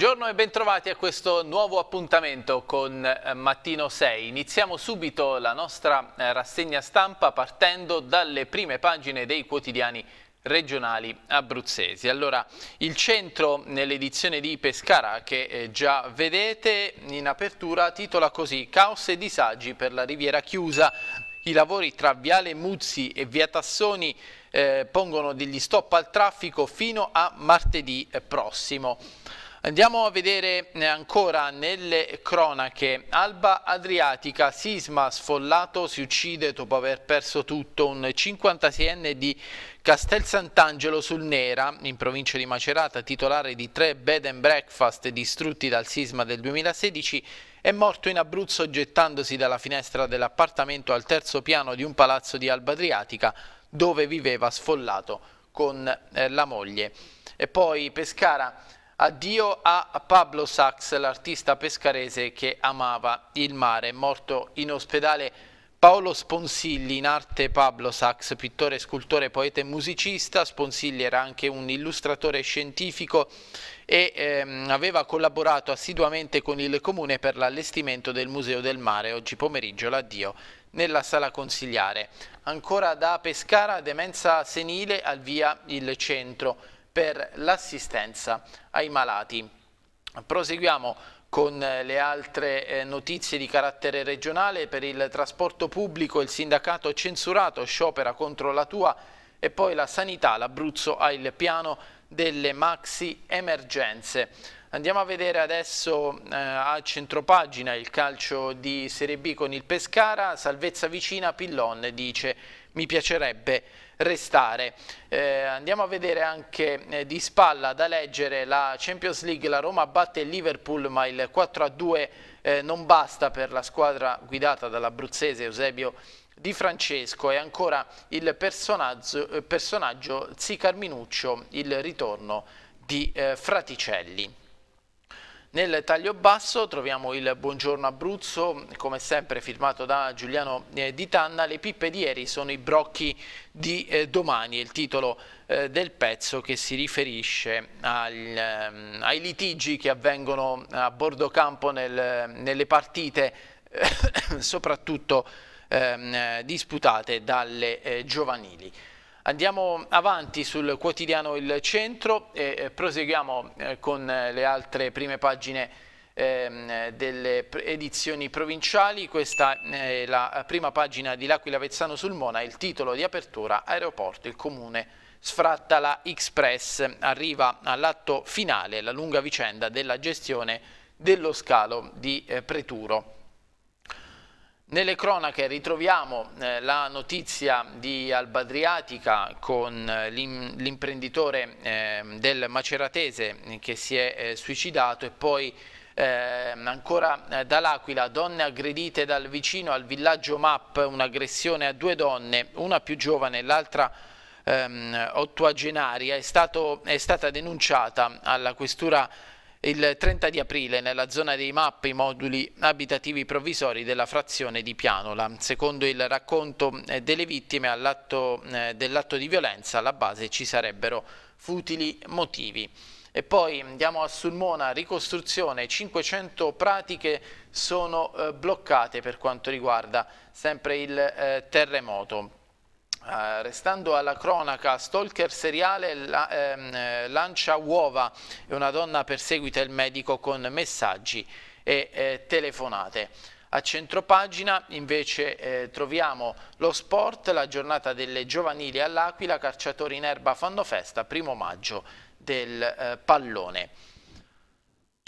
Buongiorno e bentrovati a questo nuovo appuntamento con eh, Mattino 6. Iniziamo subito la nostra eh, rassegna stampa partendo dalle prime pagine dei quotidiani regionali abruzzesi. Allora, il centro nell'edizione di Pescara che eh, già vedete in apertura titola così Caos e disagi per la riviera chiusa. I lavori tra Viale Muzzi e Via Tassoni eh, pongono degli stop al traffico fino a martedì prossimo. Andiamo a vedere eh, ancora nelle cronache. Alba Adriatica, sisma sfollato, si uccide dopo aver perso tutto un 56enne di Castel Sant'Angelo sul Nera, in provincia di Macerata, titolare di tre bed and breakfast distrutti dal sisma del 2016, è morto in Abruzzo gettandosi dalla finestra dell'appartamento al terzo piano di un palazzo di Alba Adriatica dove viveva sfollato con eh, la moglie. E poi Pescara Addio a Pablo Sachs, l'artista pescarese che amava il mare, morto in ospedale Paolo Sponsigli, in arte Pablo Sachs, pittore, scultore, poeta e musicista. Sponsigli era anche un illustratore scientifico e ehm, aveva collaborato assiduamente con il comune per l'allestimento del Museo del Mare. Oggi pomeriggio l'addio nella sala consigliare. Ancora da Pescara, demenza senile al via il centro per l'assistenza ai malati. Proseguiamo con eh, le altre eh, notizie di carattere regionale, per il trasporto pubblico il sindacato censurato sciopera contro la tua e poi la sanità, l'Abruzzo ha il piano delle maxi emergenze. Andiamo a vedere adesso eh, a centropagina il calcio di Serie B con il Pescara, salvezza vicina Pillon dice mi piacerebbe restare. Eh, andiamo a vedere anche eh, di spalla da leggere la Champions League, la Roma batte il Liverpool ma il 4-2 eh, non basta per la squadra guidata dall'abruzzese Eusebio Di Francesco e ancora il eh, personaggio, personaggio Zicar Minuccio, il ritorno di eh, Fraticelli. Nel taglio basso troviamo il Buongiorno Abruzzo, come sempre firmato da Giuliano eh, Di Tanna. Le pippe di ieri sono i brocchi di eh, domani, il titolo eh, del pezzo che si riferisce al, ehm, ai litigi che avvengono a bordo campo nel, nelle partite, soprattutto ehm, eh, disputate dalle giovanili. Andiamo avanti sul quotidiano Il Centro e eh, proseguiamo eh, con eh, le altre prime pagine ehm, delle edizioni provinciali. Questa è la prima pagina di L'Aquila Vezzano sul Mona, il titolo di apertura Aeroporto, il comune sfratta la Express, arriva all'atto finale la lunga vicenda della gestione dello scalo di Preturo. Nelle cronache ritroviamo eh, la notizia di Albadriatica con eh, l'imprenditore ehm, del Maceratese che si è eh, suicidato e poi ehm, ancora dall'Aquila donne aggredite dal vicino al villaggio MAP, un'aggressione a due donne, una più giovane e l'altra ehm, ottuagenaria, è, stato, è stata denunciata alla questura il 30 di aprile nella zona dei MAP i moduli abitativi provvisori della frazione di Pianola. Secondo il racconto eh, delle vittime all'atto, eh, dell'atto di violenza alla base ci sarebbero futili motivi. E poi andiamo a Sulmona, ricostruzione, 500 pratiche sono eh, bloccate per quanto riguarda sempre il terremoto. Uh, restando alla cronaca, stalker seriale la, ehm, lancia uova e una donna perseguita il medico con messaggi e eh, telefonate. A centropagina invece eh, troviamo lo sport, la giornata delle giovanili all'Aquila, calciatori in erba fanno festa, primo maggio del eh, pallone.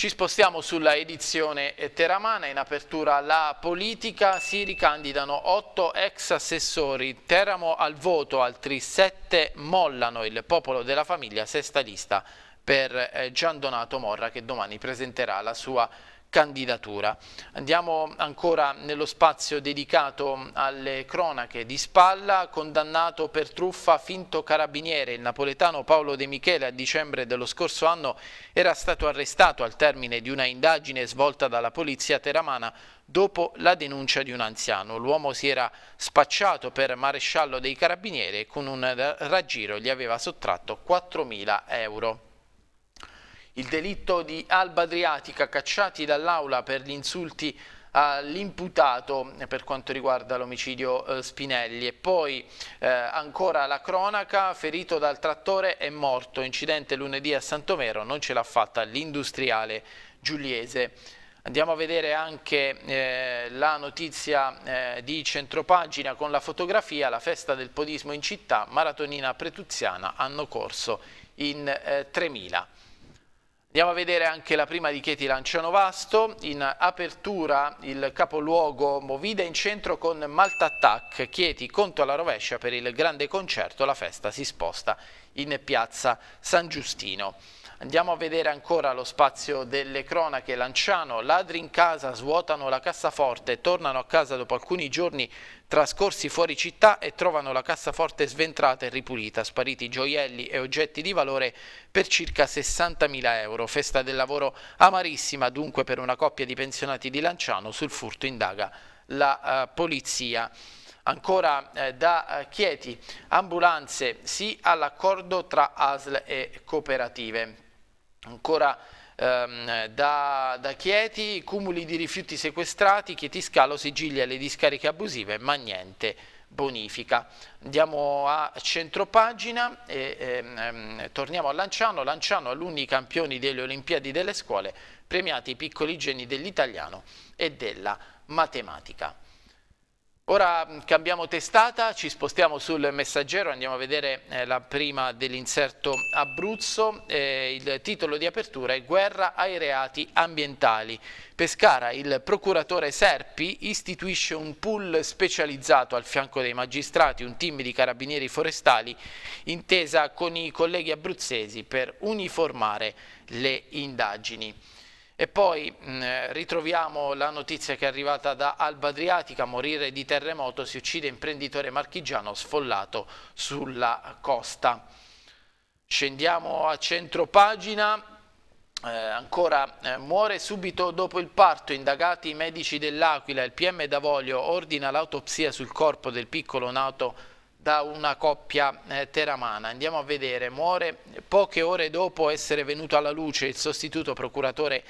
Ci spostiamo sulla edizione eh, teramana, in apertura la politica si ricandidano otto ex assessori, Teramo al voto, altri sette mollano, il popolo della famiglia sesta lista per eh, Gian Donato Morra che domani presenterà la sua candidatura. Andiamo ancora nello spazio dedicato alle cronache di Spalla, condannato per truffa finto carabiniere. Il napoletano Paolo De Michele a dicembre dello scorso anno era stato arrestato al termine di una indagine svolta dalla polizia teramana dopo la denuncia di un anziano. L'uomo si era spacciato per maresciallo dei carabinieri e con un raggiro gli aveva sottratto 4.000 euro. Il delitto di Alba Adriatica, cacciati dall'aula per gli insulti all'imputato per quanto riguarda l'omicidio eh, Spinelli e poi eh, ancora la cronaca ferito dal trattore è morto incidente lunedì a Santomero non ce l'ha fatta l'industriale giuliese Andiamo a vedere anche eh, la notizia eh, di centropagina con la fotografia, la festa del podismo in città, maratonina pretuziana, hanno corso in 3.000. Eh, Andiamo a vedere anche la prima di Chieti Lanciano-Vasto, in apertura il capoluogo Movida in centro con Malta Attack, Chieti conto alla rovescia per il grande concerto, la festa si sposta in piazza San Giustino. Andiamo a vedere ancora lo spazio delle cronache. Lanciano, ladri in casa, svuotano la cassaforte, tornano a casa dopo alcuni giorni trascorsi fuori città e trovano la cassaforte sventrata e ripulita, spariti gioielli e oggetti di valore per circa 60.000 euro. Festa del lavoro amarissima dunque per una coppia di pensionati di Lanciano, sul furto indaga la uh, polizia. Ancora eh, da eh, Chieti, ambulanze sì all'accordo tra ASL e cooperative. Ancora ehm, da, da, Chieti, cumuli di rifiuti sequestrati, Chieti Scalo sigiglia le discariche abusive, ma niente bonifica. Andiamo a centropagina e ehm, ehm torniamo a Lanciano. Lanciano alunni campioni delle Olimpiadi delle scuole, premiati i piccoli geni dell'italiano e della matematica. Ora mm, cambiamo testata, ci spostiamo sul messaggero, andiamo a vedere eh, la prima dell'inserto Abruzzo, eh, il titolo di apertura è Guerra ai reati ambientali. Pescara, il procuratore Serpi istituisce un pool specializzato al fianco dei magistrati, un team di carabinieri forestali, intesa con i colleghi abruzzesi per uniformare le indagini. E poi mh, mm, eh, ritroviamo la notizia che è arrivata da Alba Adriatica, morire di terremoto, si uccide imprenditore marchigiano sfollato sulla costa. Scendiamo a centro pagina, eh, ancora eh, muore subito dopo il parto, indagati i medici dell'Aquila, il PM D'Avoglio ordina l'autopsia sul corpo del piccolo nato da una coppia eh, teramana. Andiamo a vedere, muore poche ore dopo essere venuto alla luce il sostituto procuratore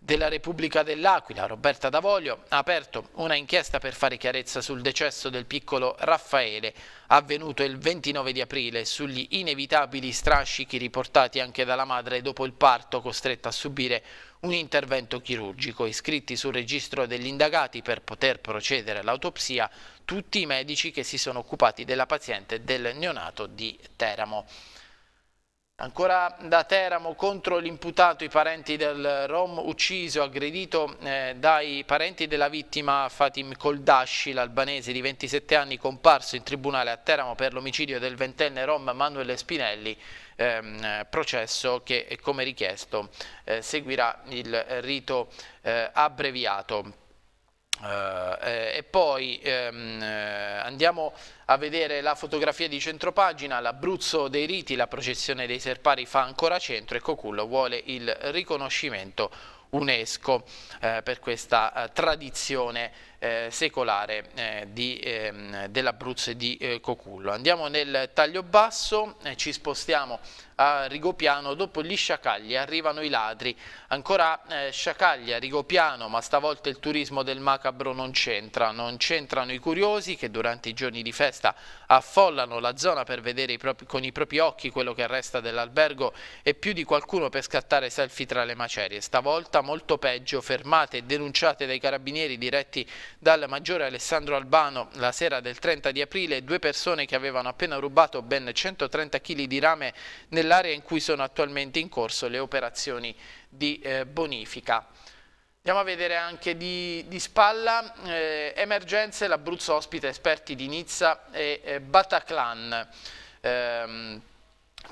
della Repubblica dell'Aquila, Roberta D'Avoglio, ha aperto una inchiesta per fare chiarezza sul decesso del piccolo Raffaele, avvenuto il 29 di aprile, sugli inevitabili strascichi riportati anche dalla madre dopo il parto costretta a subire un intervento chirurgico. Iscritti sul registro degli indagati per poter procedere all'autopsia tutti i medici che si sono occupati della paziente del neonato di Teramo. Ancora da Teramo contro l'imputato i parenti del Rom ucciso, aggredito eh, dai parenti della vittima Fatim Koldashi, l'albanese di 27 anni comparso in tribunale a Teramo per l'omicidio del ventenne Rom Manuele Spinelli, ehm, processo che come richiesto eh, seguirà il rito eh, abbreviato. Eh, e poi ehm, eh, andiamo a vedere la fotografia di centropagina, l'Abruzzo dei riti, la processione dei Serpari fa ancora centro e Cocullo vuole il riconoscimento UNESCO eh, per questa eh, tradizione eh, secolare eh, ehm, dell'Abruzzo e di Cocullo. Andiamo nel taglio basso, ci spostiamo a Rigopiano, dopo gli sciacalli arrivano i ladri. Ancora eh, sciacalli a Rigopiano, ma stavolta il turismo del macabro non c'entra. Non c'entrano i curiosi che durante i giorni di festa affollano la zona per vedere i propri, con i propri occhi quello che resta dell'albergo e più di qualcuno per scattare selfie tra le macerie. Stavolta molto peggio, fermate e denunciate dai carabinieri diretti dal maggiore Alessandro Albano la sera del 30 di aprile due persone che avevano appena rubato ben 130 kg di rame nella dell'area in cui sono attualmente in corso le operazioni di eh, bonifica. Andiamo a vedere anche di, di spalla, eh, emergenze, l'Abruzzo ospita esperti di Nizza e eh, Bataclan. Ehm,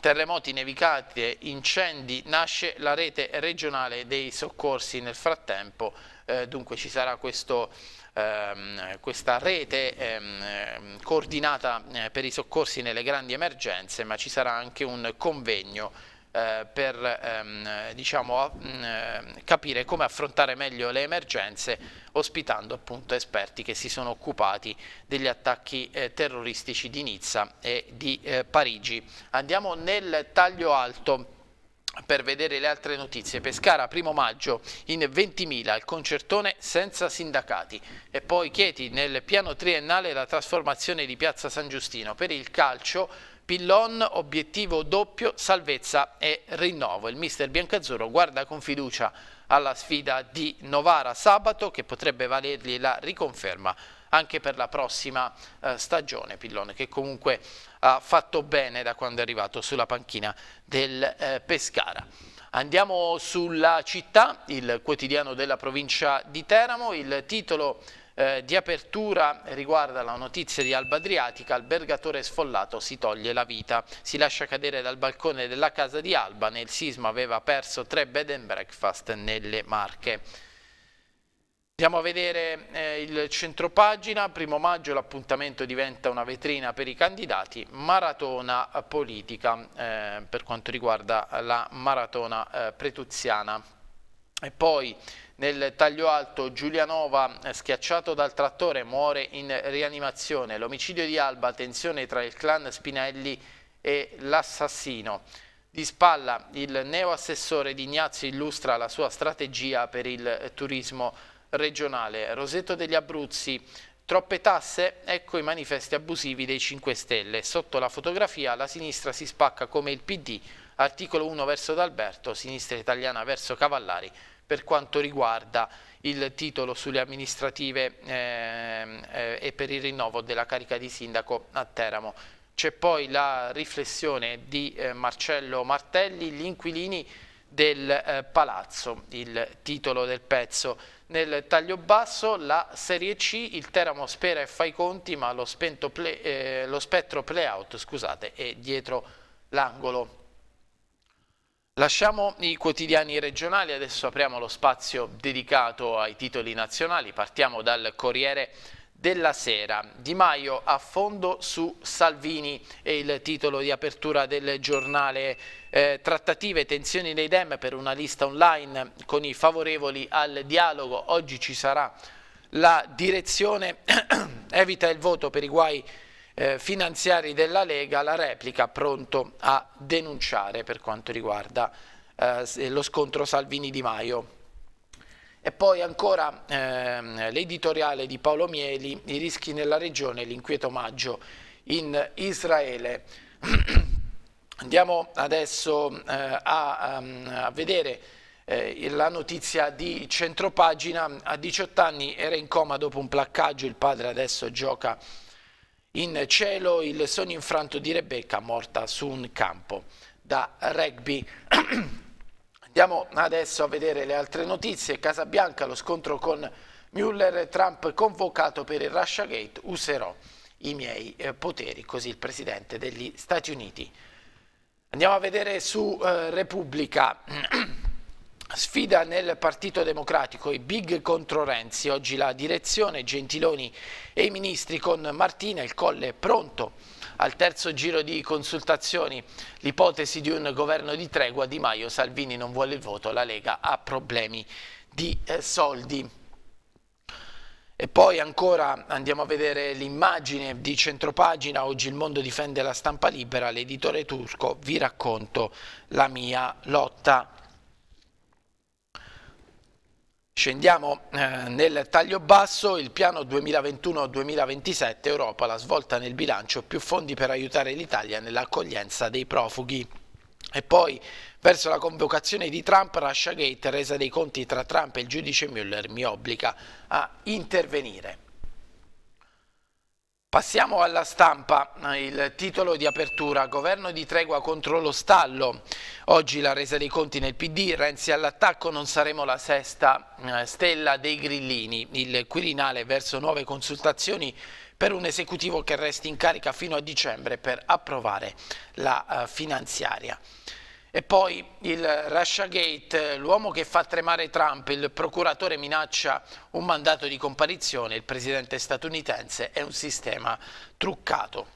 terremoti, nevicate, incendi, nasce la rete regionale dei soccorsi nel frattempo, eh, dunque ci sarà questo ehm, questa rete ehm, coordinata eh, per i soccorsi nelle grandi emergenze, ma ci sarà anche un convegno eh, per ehm, diciamo, mm, eh, capire come affrontare meglio le emergenze ospitando appunto esperti che si sono occupati degli attacchi eh, terroristici di Nizza e di eh, Parigi. Andiamo nel taglio alto per vedere le altre notizie. Pescara, primo maggio, in 20.000, il concertone senza sindacati. E poi Chieti, nel piano triennale la trasformazione di Piazza San Giustino. Per il calcio, Pillon, obiettivo doppio, salvezza e rinnovo. Il mister Biancazzurro guarda con fiducia alla sfida di Novara sabato, che potrebbe valergli la riconferma anche per la prossima eh, stagione. Pillon, che comunque ha fatto bene da quando è arrivato sulla panchina del eh, Pescara. Andiamo sulla città, il quotidiano della provincia di Teramo, il titolo eh, di apertura riguarda la notizia di Alba Adriatica, albergatore sfollato si toglie la vita, si lascia cadere dal balcone della casa di Alba, nel sisma aveva perso tre bed and breakfast nelle Marche. Andiamo a vedere eh, il centropagina, primo maggio l'appuntamento diventa una vetrina per i candidati, maratona politica eh, per quanto riguarda la maratona eh, pretuziana. E poi nel taglio alto Giulianova eh, schiacciato dal trattore muore in rianimazione, l'omicidio di Alba, tensione tra il clan Spinelli e l'assassino. Di spalla il neo assessore di Ignazio illustra la sua strategia per il turismo regionale. Roseto degli Abruzzi, Troppe tasse? Ecco i manifesti abusivi dei 5 Stelle. Sotto la fotografia la sinistra si spacca come il PD. Articolo 1 verso D'Alberto, sinistra italiana verso Cavallari. Per quanto riguarda il titolo sulle amministrative eh, eh, e per il rinnovo della carica di sindaco a Teramo. C'è poi la riflessione di eh, Marcello Martelli, gli inquilini del eh, palazzo, il titolo del pezzo nel taglio basso la Serie C, il Teramo spera e fa i conti, ma lo, play, eh, lo spettro playout scusate, è dietro l'angolo. Lasciamo i quotidiani regionali, adesso apriamo lo spazio dedicato ai titoli nazionali, partiamo dal Corriere della sera. Di Maio a fondo su Salvini è il titolo di apertura del giornale eh, trattative e tensioni dei Dem per una lista online con i favorevoli al dialogo. Oggi ci sarà la direzione evita il voto per i guai eh, finanziari della Lega, la replica pronto a denunciare per quanto riguarda eh, lo scontro Salvini-Di Maio. E poi ancora ehm, l'editoriale di Paolo Mieli, i rischi nella regione, l'inquieto maggio in Israele. Andiamo adesso eh, a, ehm, a, vedere eh, la notizia di centropagina. A 18 anni era in coma dopo un placcaggio, il padre adesso gioca in cielo, il sogno infranto di Rebecca morta su un campo da rugby. Andiamo adesso a vedere le altre notizie. Casabianca, lo scontro con Mueller, e Trump convocato per il Russiagate. userò i miei eh, poteri, così il Presidente degli Stati Uniti. Andiamo a vedere su eh, Repubblica. Sfida nel Partito Democratico, i big contro Renzi, oggi la direzione, Gentiloni e i ministri con Martina, il colle pronto al terzo giro di consultazioni l'ipotesi di un governo di tregua Di Maio, Salvini non vuole il voto, la Lega ha problemi di eh, soldi. E poi ancora andiamo a vedere l'immagine di centropagina, oggi il mondo difende la stampa libera, l'editore turco, vi racconto la mia lotta. Scendiamo eh, nel taglio basso, il piano 2021-2027 Europa, la svolta nel bilancio, più fondi per aiutare l'Italia nell'accoglienza dei profughi. E poi verso la convocazione di Trump, Russia Gate, resa dei conti tra Trump e il giudice Mueller mi obbliga a intervenire. Passiamo alla stampa, il titolo di apertura, governo di tregua contro lo stallo, oggi la resa dei conti nel PD, Renzi all'attacco, non saremo la sesta eh, stella dei grillini, il Quirinale verso nuove consultazioni per un esecutivo che resti in carica fino a dicembre per approvare la eh, finanziaria. E poi il Russiagate, l'uomo che fa tremare Trump, il procuratore minaccia un mandato di comparizione, il presidente statunitense è un sistema truccato.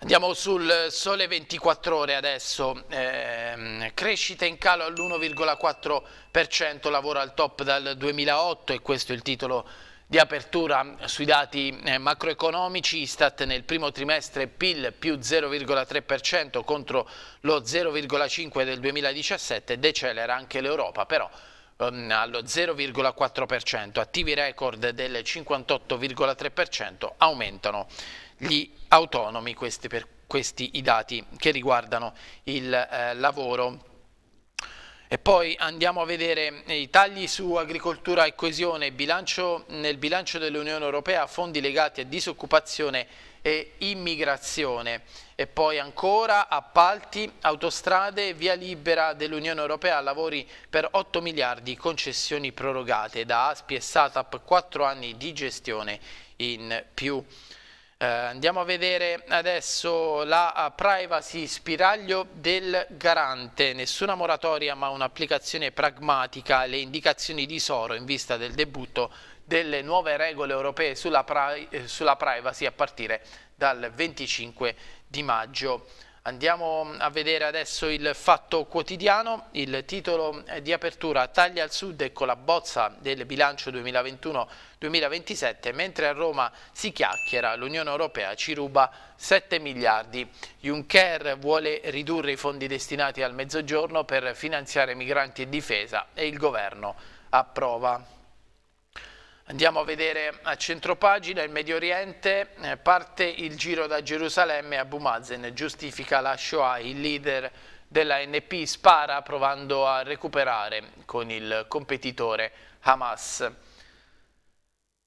Andiamo sul sole 24 ore adesso, eh, crescita in calo all'1,4%, lavoro al top dal 2008 e questo è il titolo di apertura sui dati eh, macroeconomici, Istat nel primo trimestre PIL più 0,3% contro lo 0,5% del 2017, decelera anche l'Europa però ehm, allo 0,4%, attivi record del 58,3%, aumentano gli autonomi, questi, per, questi i dati che riguardano il eh, lavoro e poi andiamo a vedere eh, i tagli su agricoltura e coesione, bilancio, nel bilancio dell'Unione Europea, fondi legati a disoccupazione e immigrazione. E poi ancora appalti, autostrade, via libera dell'Unione Europea, lavori per 8 miliardi, concessioni prorogate da ASPI e SATAP, 4 anni di gestione in più. Eh, andiamo a vedere adesso la eh, privacy spiraglio del garante, nessuna moratoria ma un'applicazione pragmatica, le indicazioni di Soro in vista del debutto delle nuove regole europee sulla, pri eh, sulla privacy a partire dal 25 di maggio. Andiamo mm, a vedere adesso il fatto quotidiano, il titolo eh, di apertura taglia al sud con la bozza del bilancio 2021-2027, mentre a Roma si chiacchiera, l'Unione Europea ci ruba 7 miliardi. Juncker vuole ridurre i fondi destinati al mezzogiorno per finanziare migranti e difesa e il governo approva. Andiamo a vedere a centropagina il Medio Oriente, eh, parte il giro da Gerusalemme a Bumazen, giustifica la Shoah, il leader della NP spara provando a recuperare con il competitore Hamas.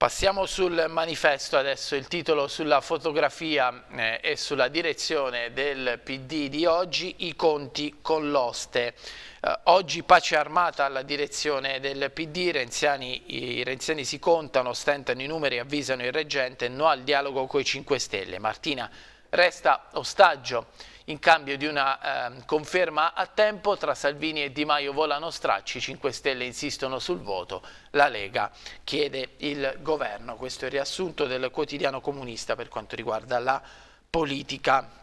Passiamo sul manifesto adesso, il titolo sulla fotografia eh, e sulla direzione del PD di oggi, i conti con l'oste. Eh, oggi pace armata alla direzione del PD, renziani, i renziani si contano, stentano i numeri, avvisano il reggente, no al dialogo coi 5 Stelle. Martina resta ostaggio in cambio di una eh, conferma a tempo tra Salvini e Di Maio volano stracci, 5 Stelle insistono sul voto, la Lega chiede il governo. Questo è il riassunto del quotidiano comunista per quanto riguarda la politica.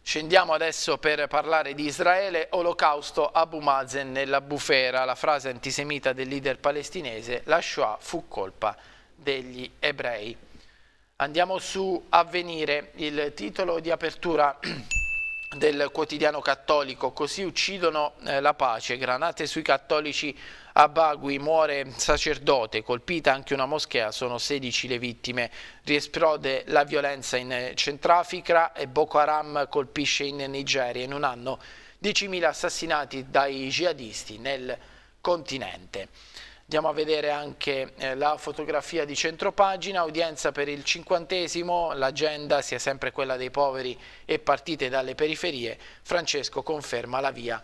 Scendiamo adesso per parlare di Israele, olocausto Abu Mazen nella bufera, la frase antisemita del leader palestinese, la Shoah fu colpa degli ebrei. Andiamo su Avvenire, il titolo di apertura del quotidiano cattolico, così uccidono eh, la pace, granate sui cattolici a Bagui, muore sacerdote, colpita anche una moschea, sono 16 le vittime, riesplode la violenza in Centrafrica e Boko Haram colpisce in Nigeria in un anno 10.000 assassinati dai jihadisti nel continente. Andiamo a vedere anche eh, la fotografia di centropagina, udienza per il cinquantesimo, l'agenda sia sempre quella dei poveri e partite dalle periferie. Francesco conferma la via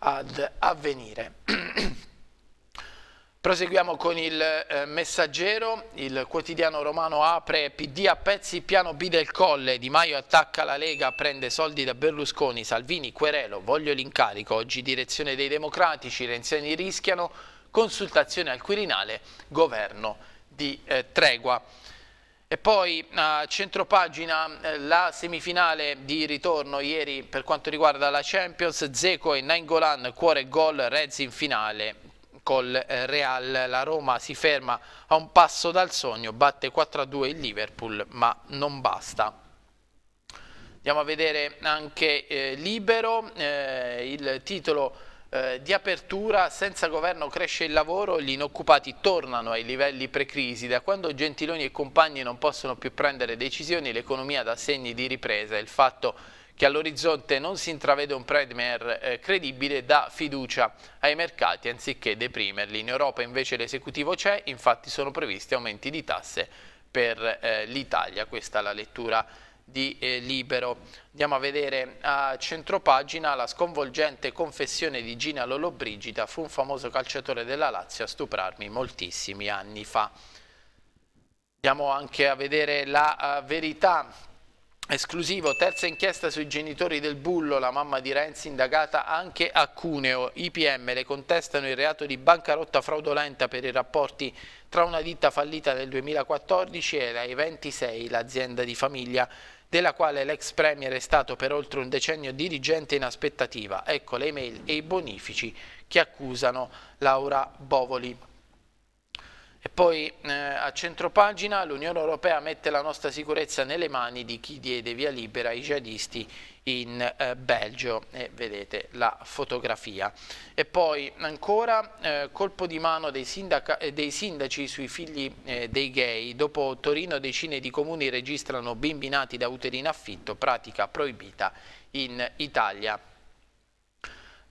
ad avvenire. Proseguiamo con il eh, messaggero, il quotidiano romano apre PD a pezzi, piano B del Colle, Di Maio attacca la Lega, prende soldi da Berlusconi, Salvini, Querelo, voglio l'incarico, oggi direzione dei democratici, Renziani rischiano, consultazione al Quirinale, governo di eh, tregua. E poi a centropagina eh, la semifinale di ritorno ieri per quanto riguarda la Champions, Zeco e Nangolan, cuore gol, Reds in finale col eh, Real. La Roma si ferma a un passo dal sogno, batte 4-2 il Liverpool, ma non basta. Andiamo a vedere anche eh, Libero, eh, il titolo eh, di apertura, senza governo cresce il lavoro, gli inoccupati tornano ai livelli precrisi, Da quando Gentiloni e compagni non possono più prendere decisioni, l'economia dà segni di ripresa. Il fatto che all'orizzonte non si intravede un Premier eh, credibile dà fiducia ai mercati anziché deprimerli. In Europa invece l'esecutivo c'è, infatti sono previsti aumenti di tasse per eh, l'Italia. Questa è la lettura di eh, Libero. Andiamo a vedere a centro pagina la sconvolgente confessione di Gina Lollobrigida, fu un famoso calciatore della Lazio a stuprarmi moltissimi anni fa. Andiamo anche a vedere la uh, verità Esclusivo, terza inchiesta sui genitori del bullo, la mamma di Renzi indagata anche a Cuneo. IPM le contestano il reato di bancarotta fraudolenta per i rapporti tra una ditta fallita nel 2014 e la E26, l'azienda di famiglia della quale l'ex Premier è stato per oltre un decennio dirigente in aspettativa. Ecco le email e i bonifici che accusano Laura Bovoli. E poi eh, a centropagina l'Unione Europea mette la nostra sicurezza nelle mani di chi diede via libera ai jihadisti in eh, Belgio e vedete la fotografia. E poi ancora eh, colpo di mano dei, sindaca, eh, dei sindaci sui figli eh, dei gay. Dopo Torino decine di comuni registrano bimbi nati da uteri affitto, pratica proibita in Italia.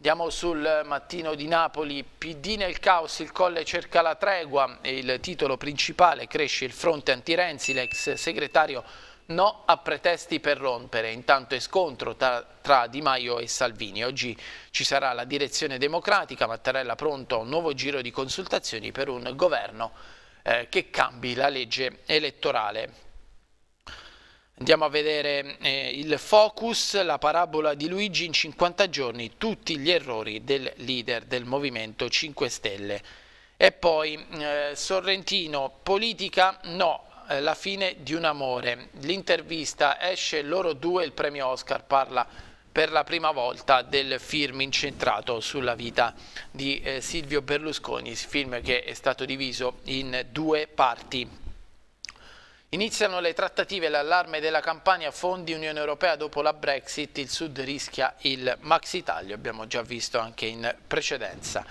Andiamo sul mattino di Napoli, PD nel caos, il Colle cerca la tregua il titolo principale cresce il fronte anti-Renzi, l'ex segretario no a pretesti per rompere, intanto è scontro tra, tra, Di Maio e Salvini. Oggi ci sarà la direzione democratica, Mattarella pronto a un nuovo giro di consultazioni per un governo eh, che cambi la legge elettorale. Andiamo a vedere eh, il focus, la parabola di Luigi in 50 giorni, tutti gli errori del leader del Movimento 5 Stelle. E poi eh, Sorrentino, politica no, eh, la fine di un amore. L'intervista esce loro due, il premio Oscar parla per la prima volta del film incentrato sulla vita di eh, Silvio Berlusconi, film che è stato diviso in due parti. Iniziano le trattative e l'allarme della campagna fondi Unione Europea dopo la Brexit, il Sud rischia il maxi taglio, abbiamo già visto anche in precedenza.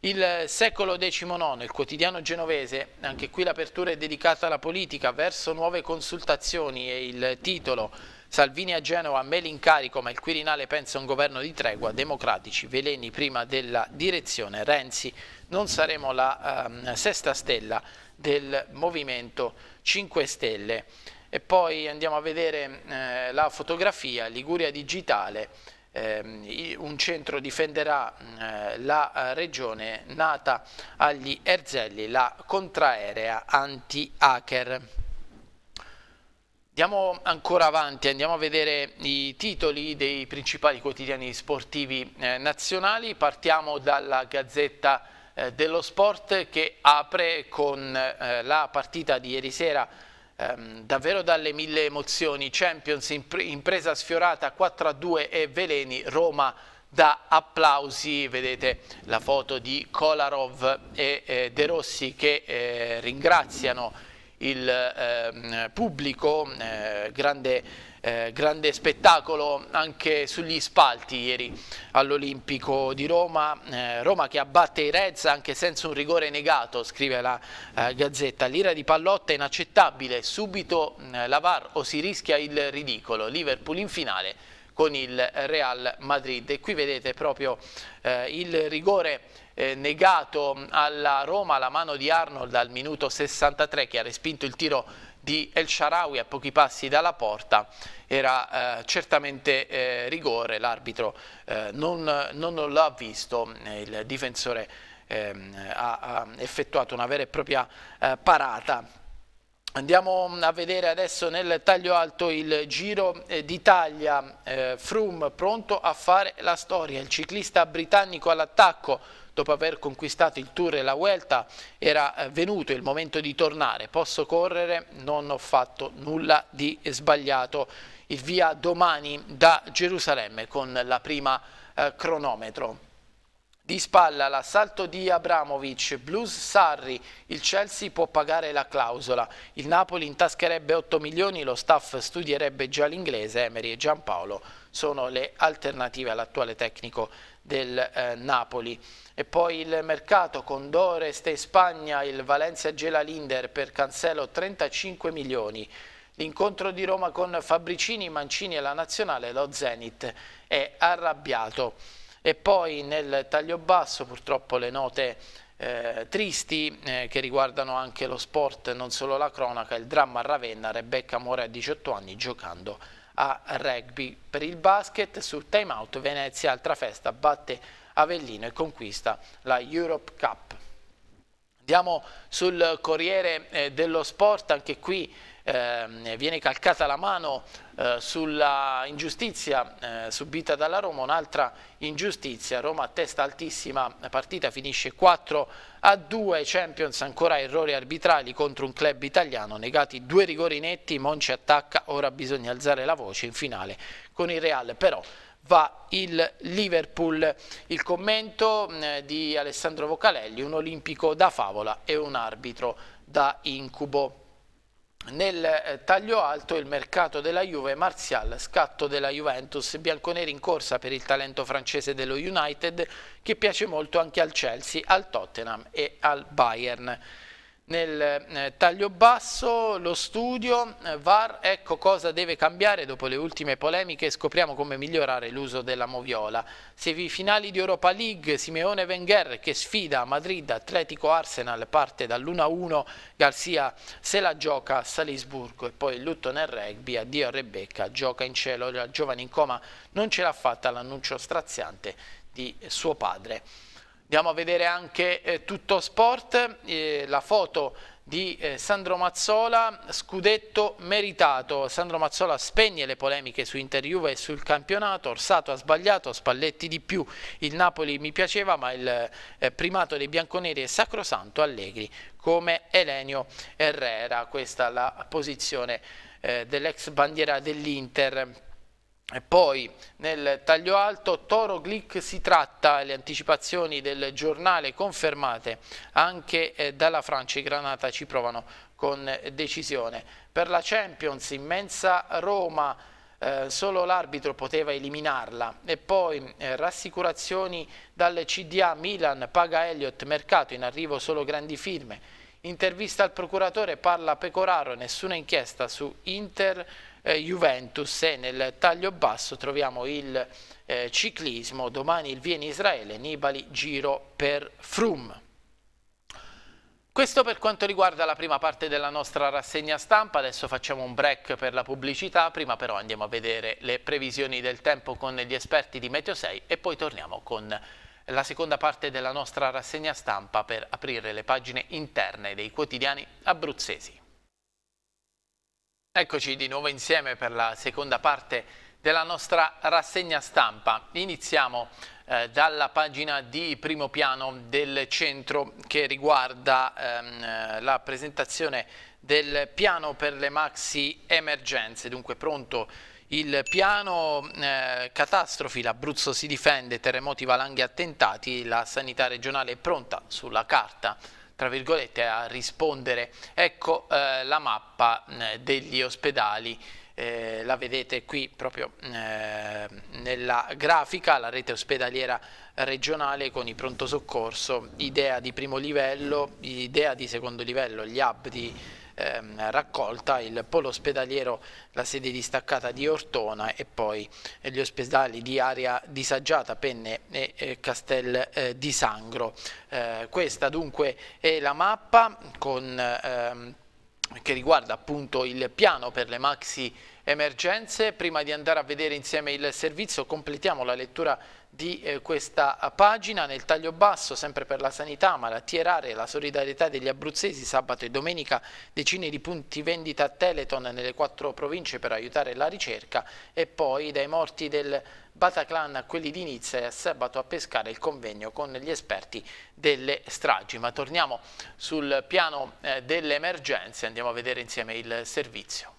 Il secolo XIX, il quotidiano genovese, anche qui l'apertura è dedicata alla politica, verso nuove consultazioni e il titolo Salvini a Genova a me l'incarico ma il Quirinale pensa un governo di tregua, democratici, veleni prima della direzione, Renzi non saremo la ehm, sesta stella del movimento genovese. 5 stelle. E poi andiamo a vedere eh, la fotografia Liguria Digitale, ehm, un centro difenderà eh, la eh, regione nata agli Erzelli, la contraerea anti-hacker. Andiamo ancora avanti, andiamo a vedere i titoli dei principali quotidiani sportivi eh, nazionali. Partiamo dalla Gazzetta eh, dello sport che apre con eh, la partita di ieri sera ehm, davvero dalle mille emozioni Champions imp impresa sfiorata 4-2 a e Veleni Roma da applausi, vedete la foto di Kolarov e eh, De Rossi che eh, ringraziano il ehm, eh, pubblico, grande eh, grande spettacolo anche sugli spalti ieri all'Olimpico di Roma, eh, Roma che abbatte i Reds anche senza un rigore negato, scrive la eh, Gazzetta, l'ira di Pallotta è inaccettabile, subito mm, la VAR o si rischia il ridicolo, Liverpool in finale con il Real Madrid e qui vedete proprio eh, il rigore eh, negato alla Roma la mano di Arnold al minuto 63 che ha respinto il tiro di El Sharawi a pochi passi dalla porta era eh, certamente eh, rigore, l'arbitro eh, non, non l'ha visto, il difensore ehm, ha, ha, effettuato una vera e propria eh, parata. Andiamo a vedere adesso nel taglio alto il Giro eh, d'Italia, eh, Froome pronto a fare la storia, il ciclista britannico all'attacco, dopo aver conquistato il Tour e la Vuelta era eh, venuto il momento di tornare, posso correre, non ho fatto nulla di sbagliato. Il via domani da Gerusalemme con la prima eh, cronometro. Di spalla l'assalto di Abramovic, Blues Sarri, il Chelsea può pagare la clausola, il Napoli intascherebbe 8 milioni, lo staff studierebbe già l'inglese, Emery e Giampaolo sono le alternative all'attuale tecnico del eh, Napoli. E poi il mercato con Doreste in Spagna, il Valencia Gela Linder per Cancelo 35 milioni. L'incontro di Roma con Fabricini, Mancini e la Nazionale, lo Zenit è arrabbiato. E poi nel taglio basso purtroppo le note eh, tristi eh, che riguardano anche lo sport, non solo la cronaca, il dramma a Ravenna, Rebecca muore a 18 anni giocando a rugby. Per il basket sul time out Venezia altra festa batte Avellino e conquista la Europe Cup. Andiamo sul Corriere eh, dello Sport, anche qui eh, viene calcata la mano eh, sulla ingiustizia eh, subita dalla Roma, un'altra ingiustizia, Roma a testa altissima, partita finisce 4 a 2, Champions ancora errori arbitrali contro un club italiano, negati due rigori netti, Monci attacca, ora bisogna alzare la voce in finale con il Real, però va il Liverpool. Il commento eh, di Alessandro Vocalelli, un olimpico da favola e un arbitro da incubo. Nel eh, taglio alto il mercato della Juve, Martial, scatto della Juventus, bianconeri in corsa per il talento francese dello United che piace molto anche al Chelsea, al Tottenham e al Bayern nel eh, taglio basso lo studio eh, VAR ecco cosa deve cambiare dopo le ultime polemiche scopriamo come migliorare l'uso della moviola se finali di Europa League Simeone Wenger che sfida Madrid Atletico Arsenal parte dall'1-1 Garcia se la gioca a Salisburgo e poi il lutto nel rugby addio a Rebecca gioca in cielo la giovane in coma non ce l'ha fatta l'annuncio straziante di suo padre Andiamo a vedere anche eh, tutto sport, eh, la foto di eh, Sandro Mazzola, scudetto meritato. Sandro Mazzola spegne le polemiche su Inter Juve e sul campionato, Orsato ha sbagliato, Spalletti di più, il Napoli mi piaceva, ma il eh, primato dei bianconeri è sacrosanto Allegri come Elenio Herrera. Questa è la posizione eh, dell'ex bandiera dell'Inter e poi nel taglio alto Toro Glick si tratta, le anticipazioni del giornale confermate anche eh, dalla Francia, i Granata ci provano con decisione. Per la Champions immensa Roma, eh, solo l'arbitro poteva eliminarla e poi eh, rassicurazioni dal CDA Milan, paga Elliott, mercato in arrivo solo grandi firme. Intervista al procuratore, parla Pecoraro, nessuna inchiesta su Inter eh, Juventus e nel taglio basso troviamo il eh, ciclismo, domani il Viene Israele, Nibali giro per Frum. Questo per quanto riguarda la prima parte della nostra rassegna stampa, adesso facciamo un break per la pubblicità, prima però andiamo a vedere le previsioni del tempo con gli esperti di Meteo 6 e poi torniamo con la seconda parte della nostra rassegna stampa per aprire le pagine interne dei quotidiani abruzzesi. Eccoci di nuovo insieme per la seconda parte della nostra rassegna stampa. Iniziamo eh, dalla pagina di primo piano del centro che riguarda ehm, eh, la presentazione del piano per le maxi emergenze. Dunque pronto il piano eh, catastrofi, l'Abruzzo si difende, terremoti, valanghe, attentati, la sanità regionale è pronta sulla carta tra virgolette, a rispondere. Ecco eh, la mappa eh, degli ospedali. Eh, la vedete qui proprio eh, nella grafica, la rete ospedaliera regionale con i pronto soccorso, idea di primo livello, idea di secondo livello, gli hub di ehm, raccolta, il polo ospedaliero, la sede distaccata di Ortona e poi eh, gli ospedali di area disagiata, Penne e eh, Castel eh, di Sangro. Eh, questa dunque è la mappa con, ehm, che riguarda appunto il piano per le maxi emergenze. Prima di andare a vedere insieme il servizio completiamo la lettura di eh, questa eh, pagina nel taglio basso sempre per la sanità, malattie rare la solidarietà degli abruzzesi sabato e domenica decine di punti vendita a Teleton nelle quattro province per aiutare la ricerca e poi dai morti del Bataclan a quelli di Nizza e a sabato a pescare il convegno con gli esperti delle stragi. Ma torniamo sul piano eh, delle emergenze, andiamo a vedere insieme il servizio.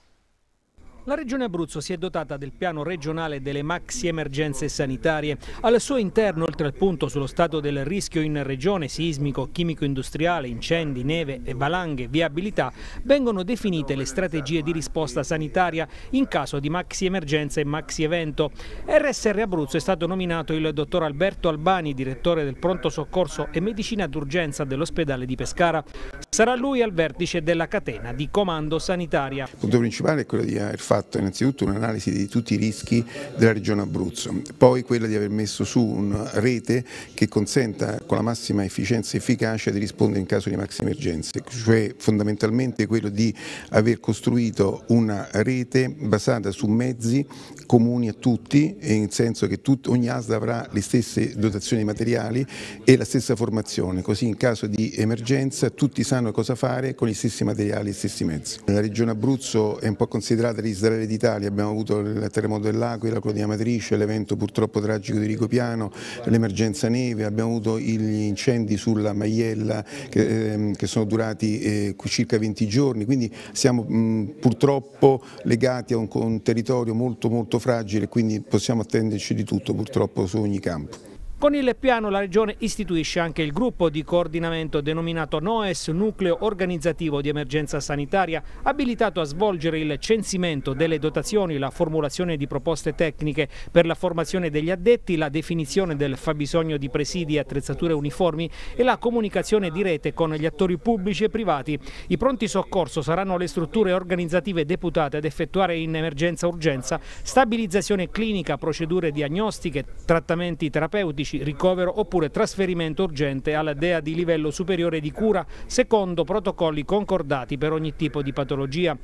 La Regione Abruzzo si è dotata del piano regionale delle maxi emergenze sanitarie. Al suo interno, oltre al punto sullo stato del rischio in regione sismico, chimico-industriale, incendi, neve e valanghe, viabilità, vengono definite le strategie di risposta sanitaria in caso di maxi emergenza e maxi evento. RSR Abruzzo è stato nominato il dottor Alberto Albani, direttore del pronto soccorso e medicina d'urgenza dell'ospedale di Pescara. Sarà lui al vertice della catena di comando sanitaria. Il punto principale è quello di eh, aver fatto innanzitutto un'analisi di tutti i rischi della regione Abruzzo, poi quella di aver messo su una rete che consenta con la massima efficienza e efficacia di rispondere in caso di maxi emergenze, cioè fondamentalmente quello di aver costruito una rete basata su mezzi comuni a tutti, in senso che tut, ogni ASDA avrà le stesse dotazioni materiali e la stessa formazione, così in caso di emergenza tutti sanno cosa fare con gli stessi materiali e gli stessi mezzi. La regione Abruzzo è un po' considerata l'Israele Sorelle d'Italia, abbiamo avuto il terremoto dell'Aquila, quello di Amatrice, l'evento purtroppo tragico di Ricopiano, l'emergenza neve, abbiamo avuto gli incendi sulla Maiella che, ehm, che sono durati eh, circa 20 giorni, quindi siamo mh, purtroppo legati a un, un territorio molto molto fragile, quindi possiamo attenderci di tutto purtroppo su ogni campo. Con il piano la Regione istituisce anche il gruppo di coordinamento denominato NOES, Nucleo Organizzativo di Emergenza Sanitaria, abilitato a svolgere il censimento delle dotazioni, la formulazione di proposte tecniche per la formazione degli addetti, la definizione del fabbisogno di presidi e attrezzature uniformi e la comunicazione di rete con gli attori pubblici e privati. I pronti soccorso saranno le strutture organizzative deputate ad effettuare in emergenza urgenza stabilizzazione clinica, procedure diagnostiche, trattamenti terapeutici, medici, ricovero oppure trasferimento urgente alla DEA di livello superiore di cura secondo protocolli concordati per ogni tipo di patologia.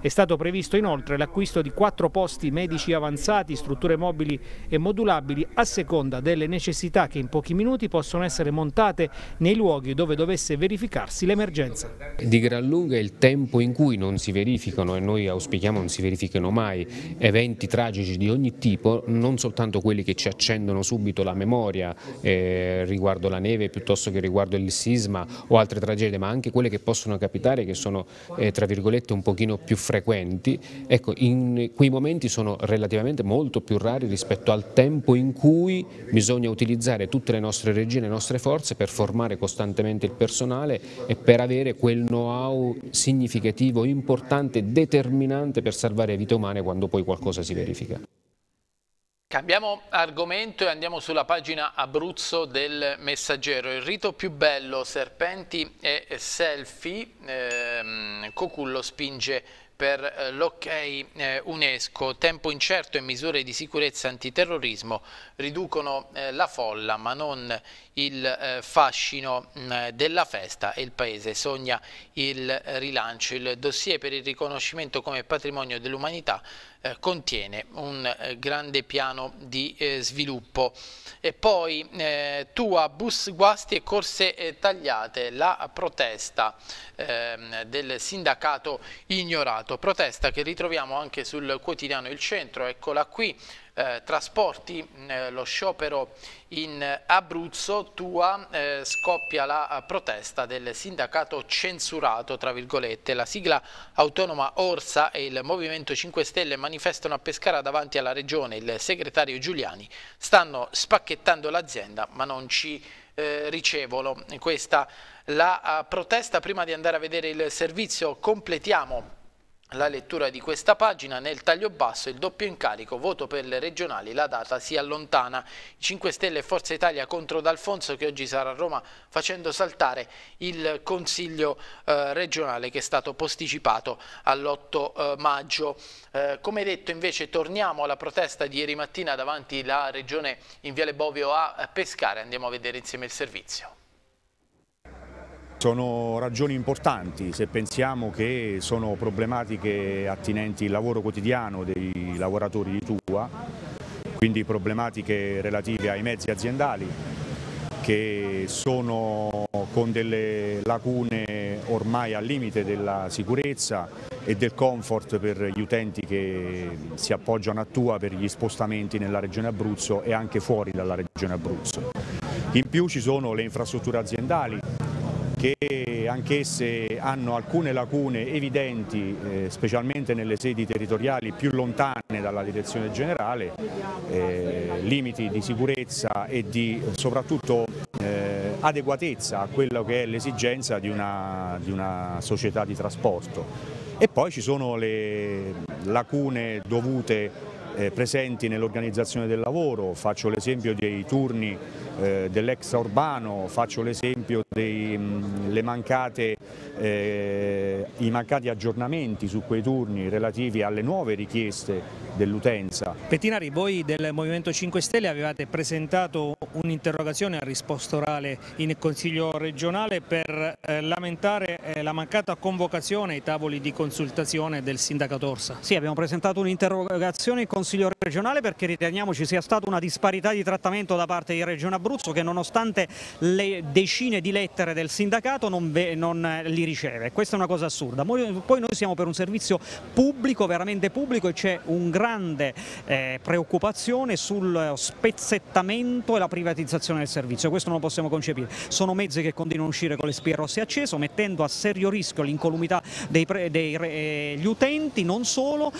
È stato previsto inoltre l'acquisto di quattro posti medici avanzati, strutture mobili e modulabili a seconda delle necessità che in pochi minuti possono essere montate nei luoghi dove dovesse verificarsi l'emergenza. Di gran lunga il tempo in cui non si verificano, e noi auspichiamo non si verifichino mai, eventi tragici di ogni tipo, non soltanto quelli che ci accendono subito la memoria, memoria eh, riguardo la neve piuttosto che riguardo il sisma o altre tragedie, ma anche quelle che possono capitare che sono eh, tra virgolette un pochino più frequenti, ecco in quei momenti sono relativamente molto più rari rispetto al tempo in cui bisogna utilizzare tutte le nostre regie, le nostre forze per formare costantemente il personale e per avere quel know-how significativo, importante, determinante per salvare vite umane quando poi qualcosa si verifica. Cambiamo argomento e andiamo sulla pagina Abruzzo del Messaggero. Il rito più bello, serpenti e selfie, ehm, Cocullo spinge per eh, l'ok eh, UNESCO, tempo incerto e misure di sicurezza antiterrorismo riducono eh, la folla ma non il eh, fascino mh, mm, della festa e il Paese sogna il rilancio. Il dossier per il riconoscimento come patrimonio dell'umanità eh, contiene un eh, grande piano di eh, sviluppo. E poi Tua, bus guasti e corse tagliate, la protesta ehm, del sindacato ignorato, protesta che ritroviamo anche sul quotidiano Il Centro, eccola qui, eh, trasporti, mm, eh, lo sciopero in Abruzzo, tua eh, scoppia la eh, protesta del sindacato censurato, tra virgolette. La sigla autonoma Orsa e il Movimento 5 Stelle manifestano a Pescara davanti alla regione. Il segretario Giuliani stanno spacchettando l'azienda ma non ci eh, ricevono. Questa la eh, protesta. Prima di andare a vedere il servizio completiamo la lettura di questa pagina, nel taglio basso il doppio incarico, voto per le regionali, la data si allontana. 5 Stelle e Forza Italia contro D'Alfonso che oggi sarà a Roma facendo saltare il Consiglio eh, regionale che è stato posticipato all'8 eh, maggio. Eh, come detto invece torniamo alla protesta di ieri mattina davanti la regione in Viale Bovio a eh, Pescare, andiamo a vedere insieme il servizio. Sono ragioni importanti se pensiamo che sono problematiche attinenti al lavoro quotidiano dei lavoratori di Tua, quindi problematiche relative ai mezzi aziendali che sono con delle lacune ormai al limite della sicurezza e del comfort per gli utenti che si appoggiano a Tua per gli spostamenti nella regione Abruzzo e anche fuori dalla regione Abruzzo. In più ci sono le infrastrutture aziendali che anch'esse hanno alcune lacune evidenti, eh, specialmente nelle sedi territoriali più lontane dalla direzione generale, eh, limiti di sicurezza e di soprattutto eh, adeguatezza a quello che è l'esigenza di, di una società di trasporto. E poi ci sono le lacune dovute eh, presenti nell'organizzazione del lavoro, faccio l'esempio dei turni eh, dell'ex urbano, faccio l'esempio dei mm, eh, i mancati aggiornamenti su quei turni relativi alle nuove richieste dell'utenza. Pettinari, voi del Movimento 5 Stelle avevate presentato un'interrogazione a risposta orale in Consiglio regionale per eh, lamentare eh, la mancata convocazione ai tavoli di consultazione del sindacato Orsa. Sì, abbiamo presentato un'interrogazione in Consiglio regionale perché riteniamo ci sia stata una disparità di trattamento da parte di Regione Abruzzo Abruzzo che nonostante le decine di lettere del sindacato non, ve, non eh, li riceve. Questa è una cosa assurda. Poi noi siamo per un servizio pubblico, veramente pubblico e c'è un grande eh, preoccupazione sul spezzettamento e la privatizzazione del servizio. Questo non lo possiamo concepire. Sono mezzi che continuano a uscire con le spie rosse acceso, mettendo a serio rischio l'incolumità degli eh, utenti, non solo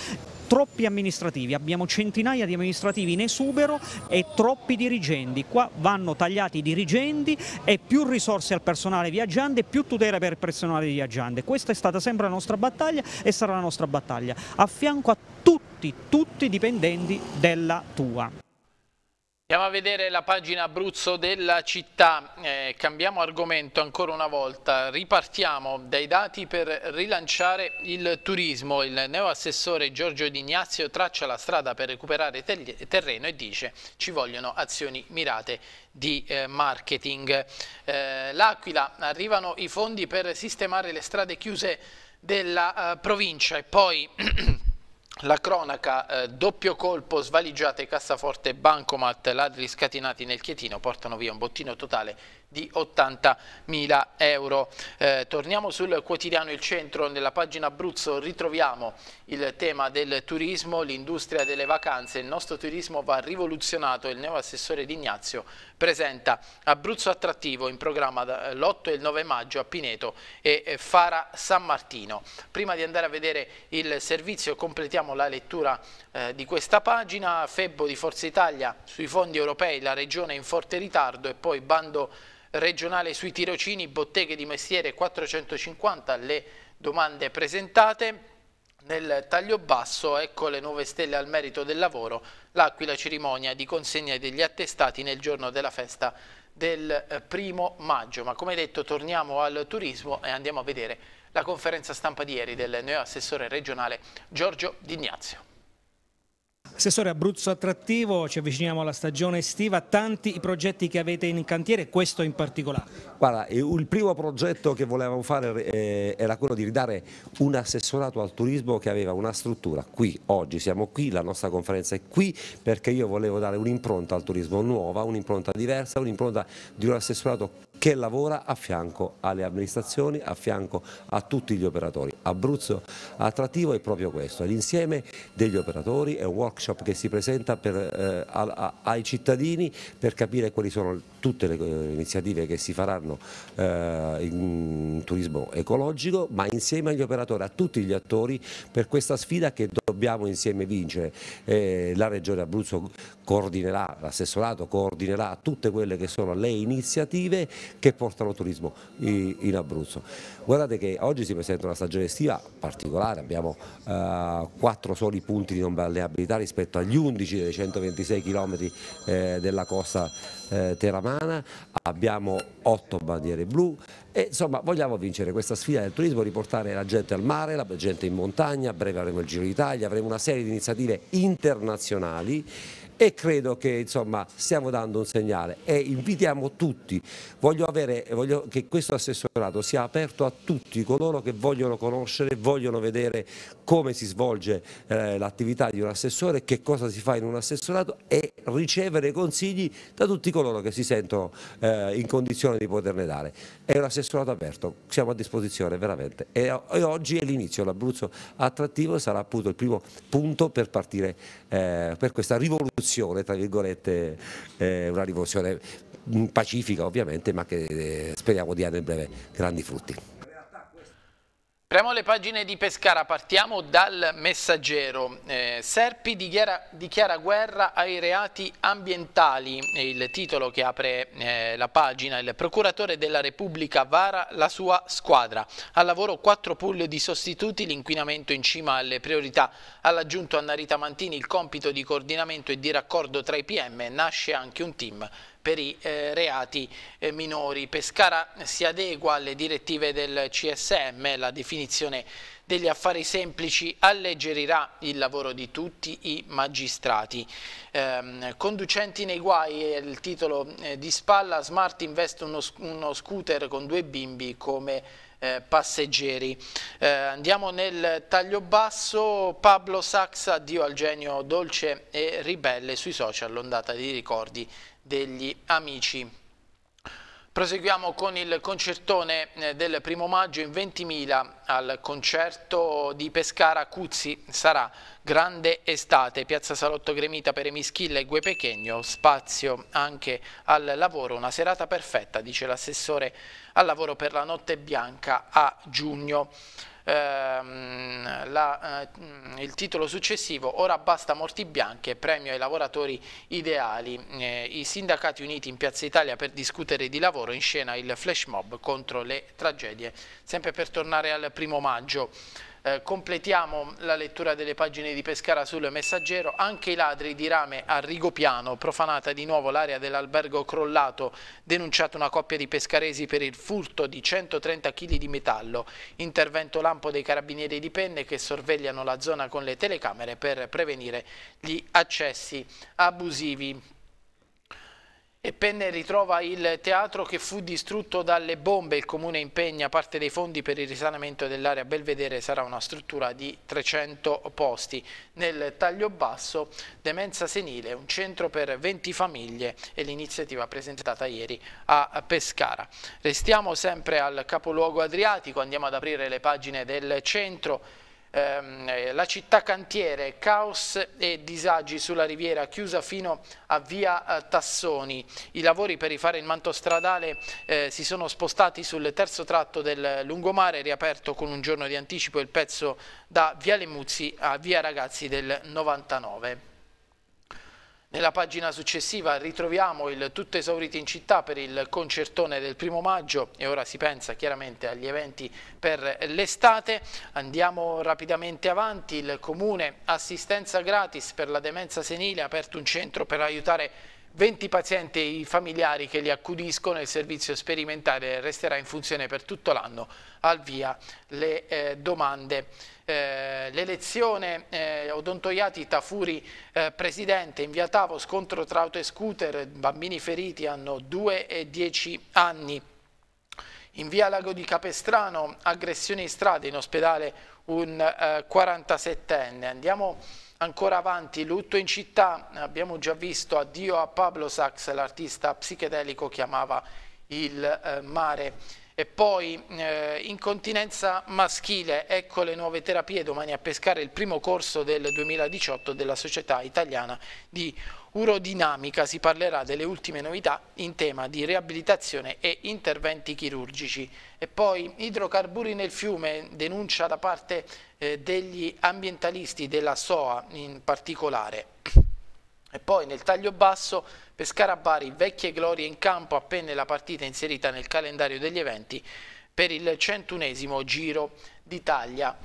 troppi amministrativi, abbiamo centinaia di amministrativi in esubero e troppi dirigenti, qua vanno tagliati i dirigenti e più risorse al personale viaggiante e più tutela per il personale viaggiante, questa è stata sempre la nostra battaglia e sarà la nostra battaglia, a fianco a tutti, tutti i dipendenti della tua. Andiamo a vedere la pagina Abruzzo della città, eh, cambiamo argomento ancora una volta, ripartiamo dai dati per rilanciare il turismo. Il neoassessore Giorgio D'Ignazio traccia la strada per recuperare terreno e dice ci vogliono azioni mirate di eh, marketing. Eh, L'Aquila arrivano i fondi per sistemare le strade chiuse della eh, provincia e poi... La cronaca, eh, doppio colpo, svaligiate cassaforte bancomat, ladri scatenati nel Chietino portano via un bottino totale di 80.000 euro. Eh, torniamo sul quotidiano Il Centro, nella pagina Abruzzo ritroviamo il tema del turismo, l'industria delle vacanze, il nostro turismo va rivoluzionato, il neo assessore D'Ignazio presenta Abruzzo Attrattivo in programma eh, l'8 e il 9 maggio a Pineto e eh, Fara San Martino. Prima di andare a vedere il servizio completiamo la lettura eh, di questa pagina, Febbo di Forza Italia sui fondi europei, la regione in forte ritardo e poi bando regionale sui tirocini, botteghe di mestiere 450, le domande presentate. Nel taglio basso, ecco le 9 stelle al merito del lavoro, l'Aquila cerimonia di consegna degli attestati nel giorno della festa del eh, primo maggio. Ma come detto torniamo al turismo e andiamo a vedere la conferenza stampa di ieri del neo assessore regionale Giorgio D'Ignazio. Assessore Abruzzo Attrattivo, ci avviciniamo alla stagione estiva, tanti i progetti che avete in cantiere, questo in particolare. Guarda, eh, il primo progetto che volevamo fare eh, era quello di ridare un assessorato al turismo che aveva una struttura qui, oggi siamo qui, la nostra conferenza è qui perché io volevo dare un'impronta al turismo nuova, un'impronta diversa, un'impronta di un assessorato che lavora a fianco alle amministrazioni, a fianco a tutti gli operatori. Abruzzo attrattivo è proprio questo, è l'insieme degli operatori, è un workshop che si presenta per, eh, a, a, ai cittadini per capire quali sono tutte le eh, iniziative che si faranno eh, in turismo ecologico, ma insieme agli operatori, a tutti gli attori per questa sfida che dobbiamo insieme vincere. Eh, la Regione Abruzzo coordinerà, l'assessorato coordinerà tutte quelle che sono le iniziative che portano turismo in Abruzzo. Guardate che oggi si presenta una stagione estiva particolare, abbiamo quattro soli punti di non balneabilità rispetto agli 11 dei 126 km della costa eh, Teramana settimana, abbiamo otto bandiere blu e insomma vogliamo vincere questa sfida del turismo, riportare la gente al mare, la gente in montagna, a breve avremo il Giro d'Italia, avremo una serie di iniziative internazionali e credo che insomma, stiamo dando un segnale e invitiamo tutti, voglio, avere, voglio che questo assessorato sia aperto a tutti coloro che vogliono conoscere, vogliono vedere come si svolge eh, l'attività di un assessore, che cosa si fa in un assessorato e ricevere consigli da tutti coloro che si sentono eh, in condizione di poterne dare. È un assessorato aperto, siamo a disposizione veramente e, e oggi è l'inizio, l'Abruzzo attrattivo sarà appunto il primo punto per partire eh, per questa rivoluzione rivoluzione, tra virgolette, eh, una rivoluzione pacifica ovviamente, ma che eh, speriamo avere in breve grandi frutti. Apriamo le pagine di Pescara, partiamo dal messaggero. Eh, Serpi dichiara, dichiara, guerra ai reati ambientali, il titolo che apre eh, la pagina. Il procuratore della Repubblica vara la sua squadra. Al lavoro quattro pool di sostituti, l'inquinamento in cima alle priorità. All'aggiunto a Narita Mantini il compito di coordinamento e di raccordo tra i PM nasce anche un team per i eh, reati eh, minori. Pescara si adegua alle direttive del CSM, la definizione degli affari semplici alleggerirà il lavoro di tutti i magistrati. Eh, conducenti nei guai il titolo eh, di spalla, Smart investe uno, uno scooter con due bimbi come eh, passeggeri. Eh, andiamo nel taglio basso, Pablo Sax addio al genio dolce e ribelle sui social, l'ondata di ricordi degli amici. Proseguiamo con il concertone eh, del primo maggio in 20.000 al concerto di Pescara Cuzzi. Sarà grande estate, Piazza Salotto Gremita per Emischilla e Guepechegno, spazio anche al lavoro, una serata perfetta, dice l'assessore al lavoro per la notte bianca a giugno ehm, la, eh, il titolo successivo, Ora basta morti bianche, premio ai lavoratori ideali, eh, i sindacati uniti in Piazza Italia per discutere di lavoro, in scena il flash mob contro le tragedie, sempre per tornare al primo maggio. Eh, completiamo la lettura delle pagine di Pescara sul messaggero, anche i ladri di rame a Rigopiano, profanata di nuovo l'area dell'albergo crollato, denunciata una coppia di pescaresi per il furto di 130 kg di metallo, intervento lampo dei carabinieri di penne che sorvegliano la zona con le telecamere per prevenire gli accessi abusivi. E Penne ritrova il teatro che fu distrutto dalle bombe. Il comune impegna parte dei fondi per il risanamento dell'area Belvedere, sarà una struttura di 300 posti. Nel taglio basso, demenza senile, un centro per 20 famiglie e l'iniziativa presentata ieri a Pescara. Restiamo sempre al capoluogo adriatico, andiamo ad aprire le pagine del centro ehm, eh, la città cantiere, caos e disagi sulla riviera chiusa fino a via eh, Tassoni. I lavori per rifare il manto stradale eh, si sono spostati sul terzo tratto del lungomare, riaperto con un giorno di anticipo il pezzo da Viale Muzzi a via Ragazzi del 99. Nella pagina successiva ritroviamo il tutto esaurito in città per il concertone del primo maggio e ora si pensa chiaramente agli eventi per l'estate. Andiamo rapidamente avanti, il comune assistenza gratis per la demenza senile ha aperto un centro per aiutare 20 pazienti e i familiari che li accudiscono, il servizio sperimentale resterà in funzione per tutto l'anno, al via le eh, domande. Eh, l'elezione eh, Odontoiati Tafuri eh, presidente in via Tavo, scontro tra auto e scooter, bambini feriti hanno 2 e 10 anni. In via Lago di Capestrano, aggressione in strada, in ospedale un 47enne. Eh, Andiamo Ancora avanti, lutto in città, abbiamo già visto addio a Pablo Sachs, l'artista psichedelico che amava il eh, mare. E poi eh, incontinenza maschile, ecco le nuove terapie, domani a pescare il primo corso del 2018 della Società Italiana di urodinamica si parlerà delle ultime novità in tema di riabilitazione e interventi chirurgici. E poi idrocarburi nel fiume, denuncia da parte eh, degli ambientalisti della SOA in particolare. E poi nel taglio basso Pescara Bari, vecchie glorie in campo appena la partita inserita nel calendario degli eventi per il centunesimo Giro d'Italia.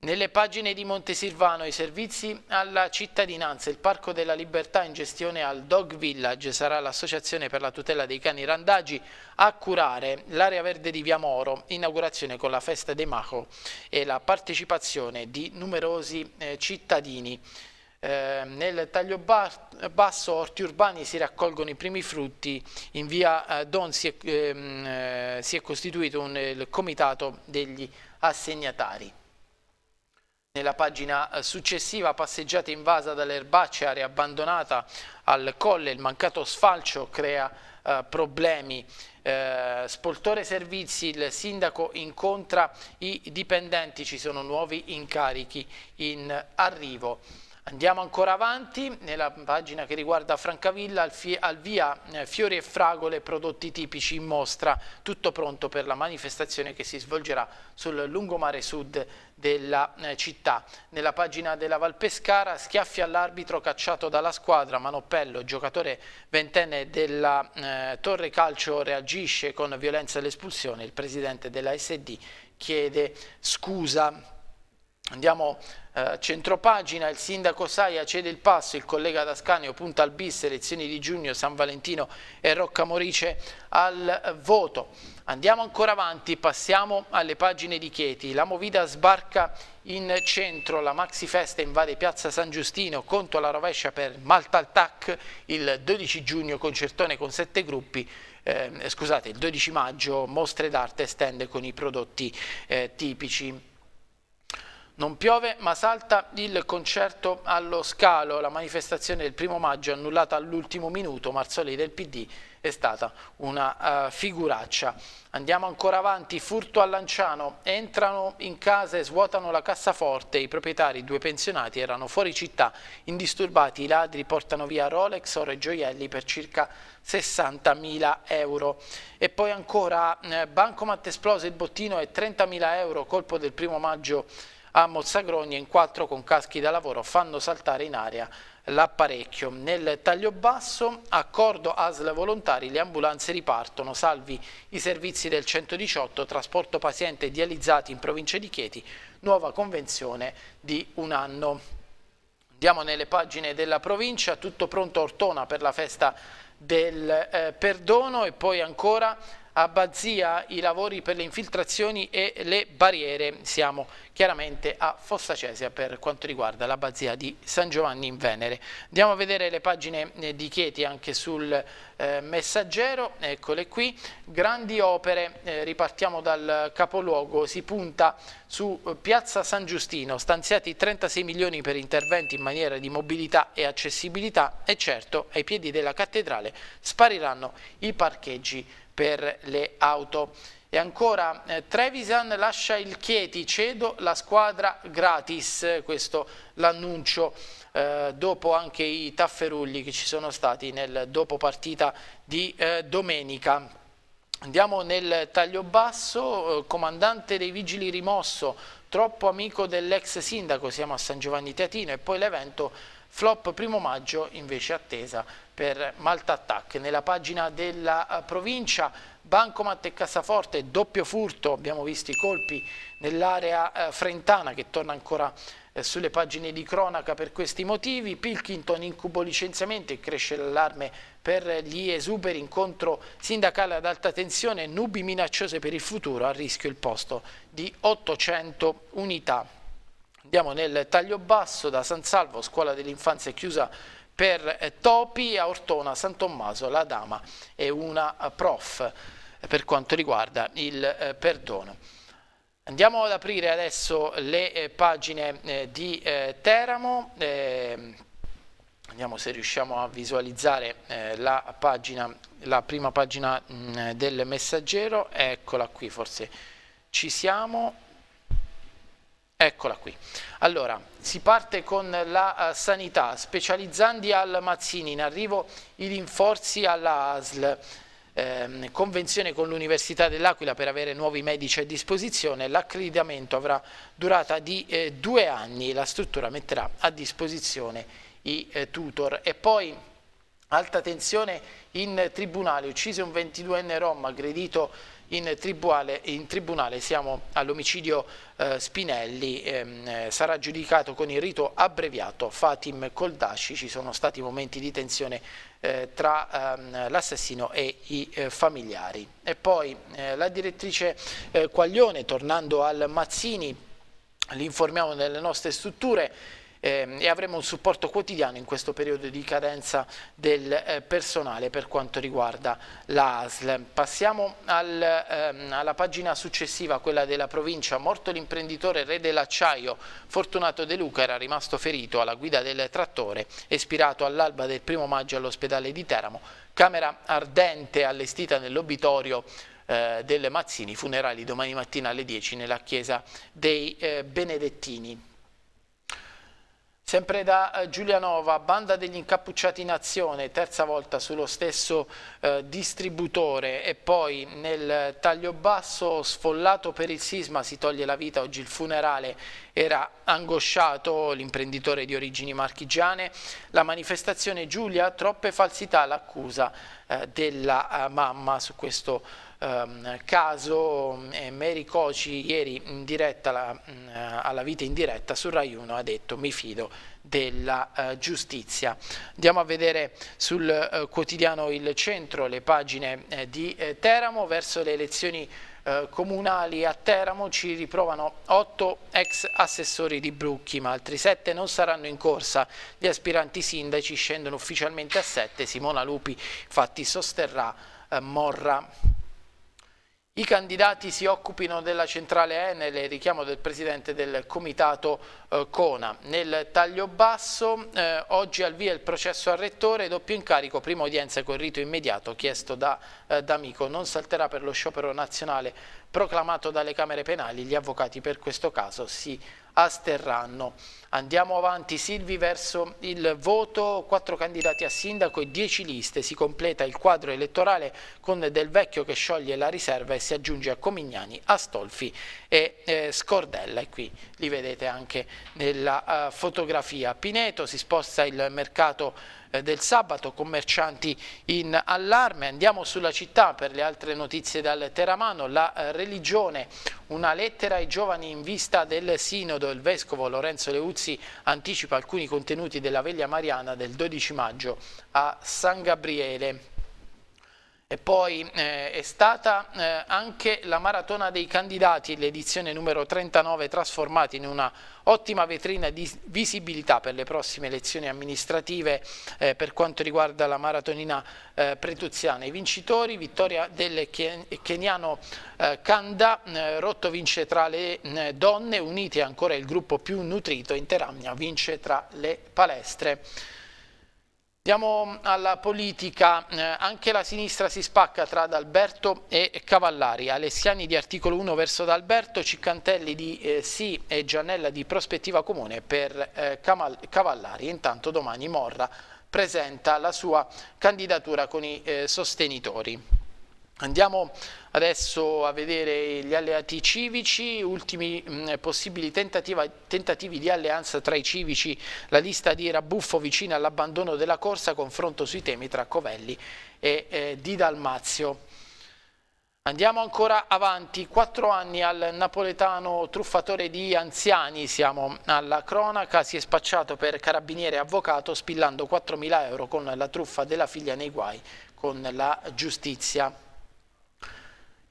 Nelle pagine di Montesilvano i servizi alla cittadinanza, il Parco della Libertà in gestione al Dog Village sarà l'Associazione per la tutela dei cani randagi a curare l'area verde di Via Moro, inaugurazione con la festa dei Maco e la partecipazione di numerosi eh, cittadini. Eh, nel taglio basso orti urbani si raccolgono i primi frutti, in via eh, Don si è, ehm, eh, si è costituito un, il comitato degli assegnatari. Nella pagina eh, successiva passeggiata invasa dalle erbacce, area abbandonata al colle, il mancato sfalcio crea eh, problemi. Eh, spoltore servizi, il sindaco incontra i dipendenti, ci sono nuovi incarichi in arrivo. Andiamo ancora avanti nella pagina che riguarda Francavilla, al, al via eh, fiori e fragole, prodotti tipici in mostra, tutto pronto per la manifestazione che si svolgerà sul lungomare sud della eh, città. Nella pagina della Valpescara, schiaffi all'arbitro cacciato dalla squadra, Manoppello, giocatore ventenne della eh, Torre Calcio, reagisce con violenza all'espulsione, il presidente della SD chiede scusa. Andiamo avanti. Eh, centropagina, il sindaco Saia cede il passo, il collega Tascanio punta al bis, elezioni di giugno, San Valentino e Roccamorice al voto. Andiamo ancora avanti, passiamo alle pagine di Chieti. La Movida sbarca in centro, la Maxi Festa invade Piazza San Giustino, conto alla rovescia per Malta TAC il 12 giugno, concertone con sette gruppi, eh, scusate, il 12 maggio, mostre d'arte e stand con i prodotti eh, tipici non piove ma salta il concerto allo scalo, la manifestazione del primo maggio annullata all'ultimo minuto, Marzolini del PD è stata una uh, figuraccia. Andiamo ancora avanti, furto a Lanciano, entrano in casa e svuotano la cassaforte, i proprietari, due pensionati, erano fuori città, indisturbati, i ladri portano via Rolex, ore e gioielli per circa 60.000 euro. E poi ancora, eh, bancomat esplose il bottino e 30.000 euro, colpo del primo maggio a Mozzagrogna in quattro con caschi da lavoro fanno saltare in aria l'apparecchio. Nel taglio basso, accordo ASL volontari, le ambulanze ripartono, salvi i servizi del 118, trasporto paziente dializzati in provincia di Chieti, nuova convenzione di un anno. Andiamo nelle pagine della provincia, tutto pronto a Ortona per la festa del eh, perdono e poi ancora Abbazia i lavori per le infiltrazioni e le barriere. Siamo chiaramente a Fossa Cesia per quanto riguarda l'abbazia di San Giovanni in Venere. Andiamo a vedere le pagine eh, di Chieti anche sul eh, messaggero, eccole qui. Grandi opere, eh, ripartiamo dal capoluogo, si punta su Piazza San Giustino, stanziati 36 milioni per interventi in maniera di mobilità e accessibilità e certo ai piedi della cattedrale spariranno i parcheggi per le auto. E ancora eh, Trevisan lascia il Chieti, cedo la squadra gratis, questo l'annuncio eh, dopo anche i tafferulli che ci sono stati nel dopo partita di eh, domenica. Andiamo nel taglio basso, eh, comandante dei vigili rimosso, troppo amico dell'ex sindaco, siamo a San Giovanni Teatino e poi l'evento flop primo maggio invece attesa per Malta Attack. Nella pagina della eh, provincia Bancomat e Cassaforte, doppio furto, abbiamo visto i colpi nell'area eh, frentana che torna ancora eh, sulle pagine di cronaca per questi motivi, Pilkington incubo licenziamenti e cresce l'allarme per gli esuberi, incontro sindacale ad alta tensione, nubi minacciose per il futuro, a rischio il posto di 800 unità. Andiamo nel taglio basso da San Salvo, scuola dell'infanzia chiusa per eh, Topi a Ortona, San Tommaso, la dama è una eh, prof eh, per quanto riguarda il perdono. Andiamo ad aprire adesso le pagine di Teramo, ehm, vediamo se riusciamo a visualizzare la, pagina, la prima pagina mm, del messaggero, eccola qui forse ci siamo, Eccola qui. Allora, si parte con la uh, sanità, specializzandi al Mazzini, in arrivo i rinforzi alla ASL, eh, convenzione con l'Università dell'Aquila per avere nuovi medici a disposizione, l'accreditamento avrà durata di eh, due anni, la struttura metterà a disposizione i eh, tutor. E poi alta tensione in tribunale, uccise un 22enne rom aggredito in tribunale, in tribunale siamo all'omicidio eh, Spinelli, ehm, eh, sarà giudicato con il rito abbreviato Fatim Koldashi, ci sono stati momenti di tensione eh, tra ehm, l'assassino e i eh, familiari. E poi eh, la direttrice eh, Quaglione, tornando al Mazzini, li informiamo nelle nostre strutture, Ehm, e avremo un supporto quotidiano in questo periodo di carenza del eh, personale per quanto riguarda l'ASL. Passiamo al, ehm, alla pagina successiva, quella della provincia. Morto l'imprenditore re dell'acciaio Fortunato De Luca era rimasto ferito alla guida del trattore, espirato all'alba del primo maggio all'ospedale di Teramo. Camera ardente allestita nell'obitorio eh, del Mazzini, funerali domani mattina alle 10 nella chiesa dei eh, Benedettini. Sempre da eh, Giulianova, banda degli incappucciati in azione, terza volta sullo stesso eh, distributore e poi nel taglio basso sfollato per il sisma si toglie la vita, oggi il funerale era angosciato, l'imprenditore di origini marchigiane, la manifestazione Giulia, troppe falsità, l'accusa eh, della eh, mamma su questo ehm, caso eh, Mary Coci ieri in diretta la, mh, mm, alla vita in diretta su Rai 1 ha detto mi fido della eh, giustizia. Andiamo a vedere sul eh, quotidiano Il Centro le pagine eh, di eh, Teramo verso le elezioni eh, comunali a Teramo ci riprovano otto ex assessori di Brucchi, ma altri sette non saranno in corsa. Gli aspiranti sindaci scendono ufficialmente a sette Simona Lupi infatti sosterrà eh, Morra i candidati si occupino della centrale Enel e richiamo del presidente del comitato eh, Cona. Nel taglio basso eh, oggi al via il processo al rettore, doppio incarico, prima udienza con rito immediato chiesto da eh, D'Amico. Non salterà per lo sciopero nazionale proclamato dalle Camere Penali. Gli avvocati per questo caso si asterranno. Andiamo avanti Silvi verso il voto, quattro candidati a sindaco e dieci liste, si completa il quadro elettorale con Del Vecchio che scioglie la riserva e si aggiunge a Comignani, Astolfi e eh, Scordella e qui li vedete anche nella eh, fotografia. Pineto si sposta il mercato eh, del sabato, commercianti in allarme. Andiamo sulla città per le altre notizie dal Teramano, la eh, religione, una lettera ai giovani in vista del sinodo. Il vescovo Lorenzo Leuzzi anticipa alcuni contenuti della veglia mariana del 12 maggio a San Gabriele. E poi eh, è stata eh, anche la maratona dei candidati, l'edizione numero 39, trasformata in una ottima vetrina di visibilità per le prossime elezioni amministrative eh, per quanto riguarda la maratonina eh, pretuziana. I vincitori, vittoria del keniano eh, Kanda, eh, Rotto vince tra le donne, Unite ancora il gruppo più nutrito, Interamnia vince tra le palestre. Andiamo alla politica, eh, anche la sinistra si spacca tra D'Alberto e Cavallari, Alessiani di articolo 1 verso D'Alberto, Ciccantelli di eh, Sì e Giannella di prospettiva comune per eh, Cavallari, intanto domani Morra presenta la sua candidatura con i eh, sostenitori. Andiamo adesso a vedere gli alleati civici, ultimi mh, mm, possibili tentativi di alleanza tra i civici, la lista di Rabuffo vicina all'abbandono della corsa, confronto sui temi tra Covelli e eh, Di Dalmazio. Andiamo ancora avanti, quattro anni al napoletano truffatore di anziani, siamo alla cronaca, si è spacciato per carabiniere e avvocato spillando 4.000 euro con la truffa della figlia nei guai con la giustizia.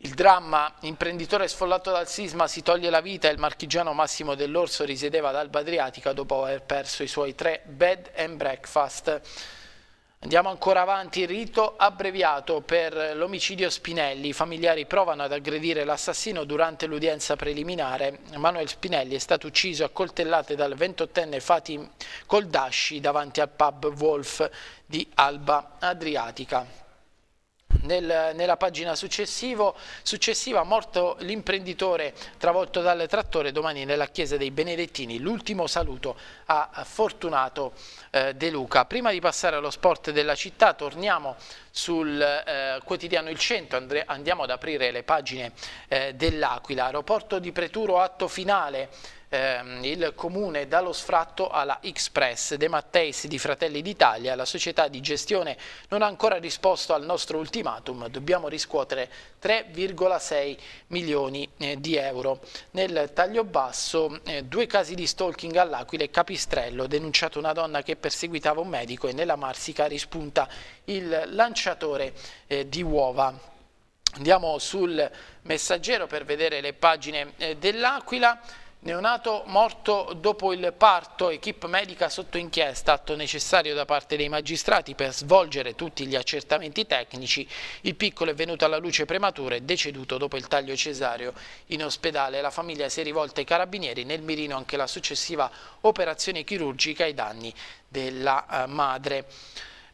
Il dramma, imprenditore sfollato dal sisma, si toglie la vita e il marchigiano Massimo dell'Orso risiedeva ad Alba Adriatica dopo aver perso i suoi tre bed and breakfast. Andiamo ancora avanti, rito abbreviato per l'omicidio Spinelli. I familiari provano ad aggredire l'assassino durante l'udienza preliminare. Manuel Spinelli è stato ucciso a coltellate dal 28enne Fatim Coldasci davanti al pub Wolf di Alba Adriatica nel, nella pagina successiva, morto l'imprenditore travolto dal trattore, domani nella chiesa dei Benedettini, l'ultimo saluto a Fortunato eh, De Luca. Prima di passare allo sport della città torniamo sul eh, quotidiano Il Centro, Andre, andiamo ad aprire le pagine eh, dell'Aquila, aeroporto di Preturo, atto finale ehm, il comune dà lo sfratto alla Express. De Matteis di Fratelli d'Italia, la società di gestione non ha ancora risposto al nostro ultimatum, dobbiamo riscuotere 3,6 milioni eh, di euro. Nel taglio basso eh, due casi di stalking all'Aquila e Capistrello, denunciato una donna che perseguitava un medico e nella Marsica rispunta il lanciatore eh, di uova. Andiamo sul messaggero per vedere le pagine eh, dell'Aquila. Neonato morto dopo il parto, equip medica sotto inchiesta, atto necessario da parte dei magistrati per svolgere tutti gli accertamenti tecnici. Il piccolo è venuto alla luce prematura e deceduto dopo il taglio cesareo in ospedale. La famiglia si è rivolta ai carabinieri, nel mirino anche la successiva operazione chirurgica ai danni della eh, madre.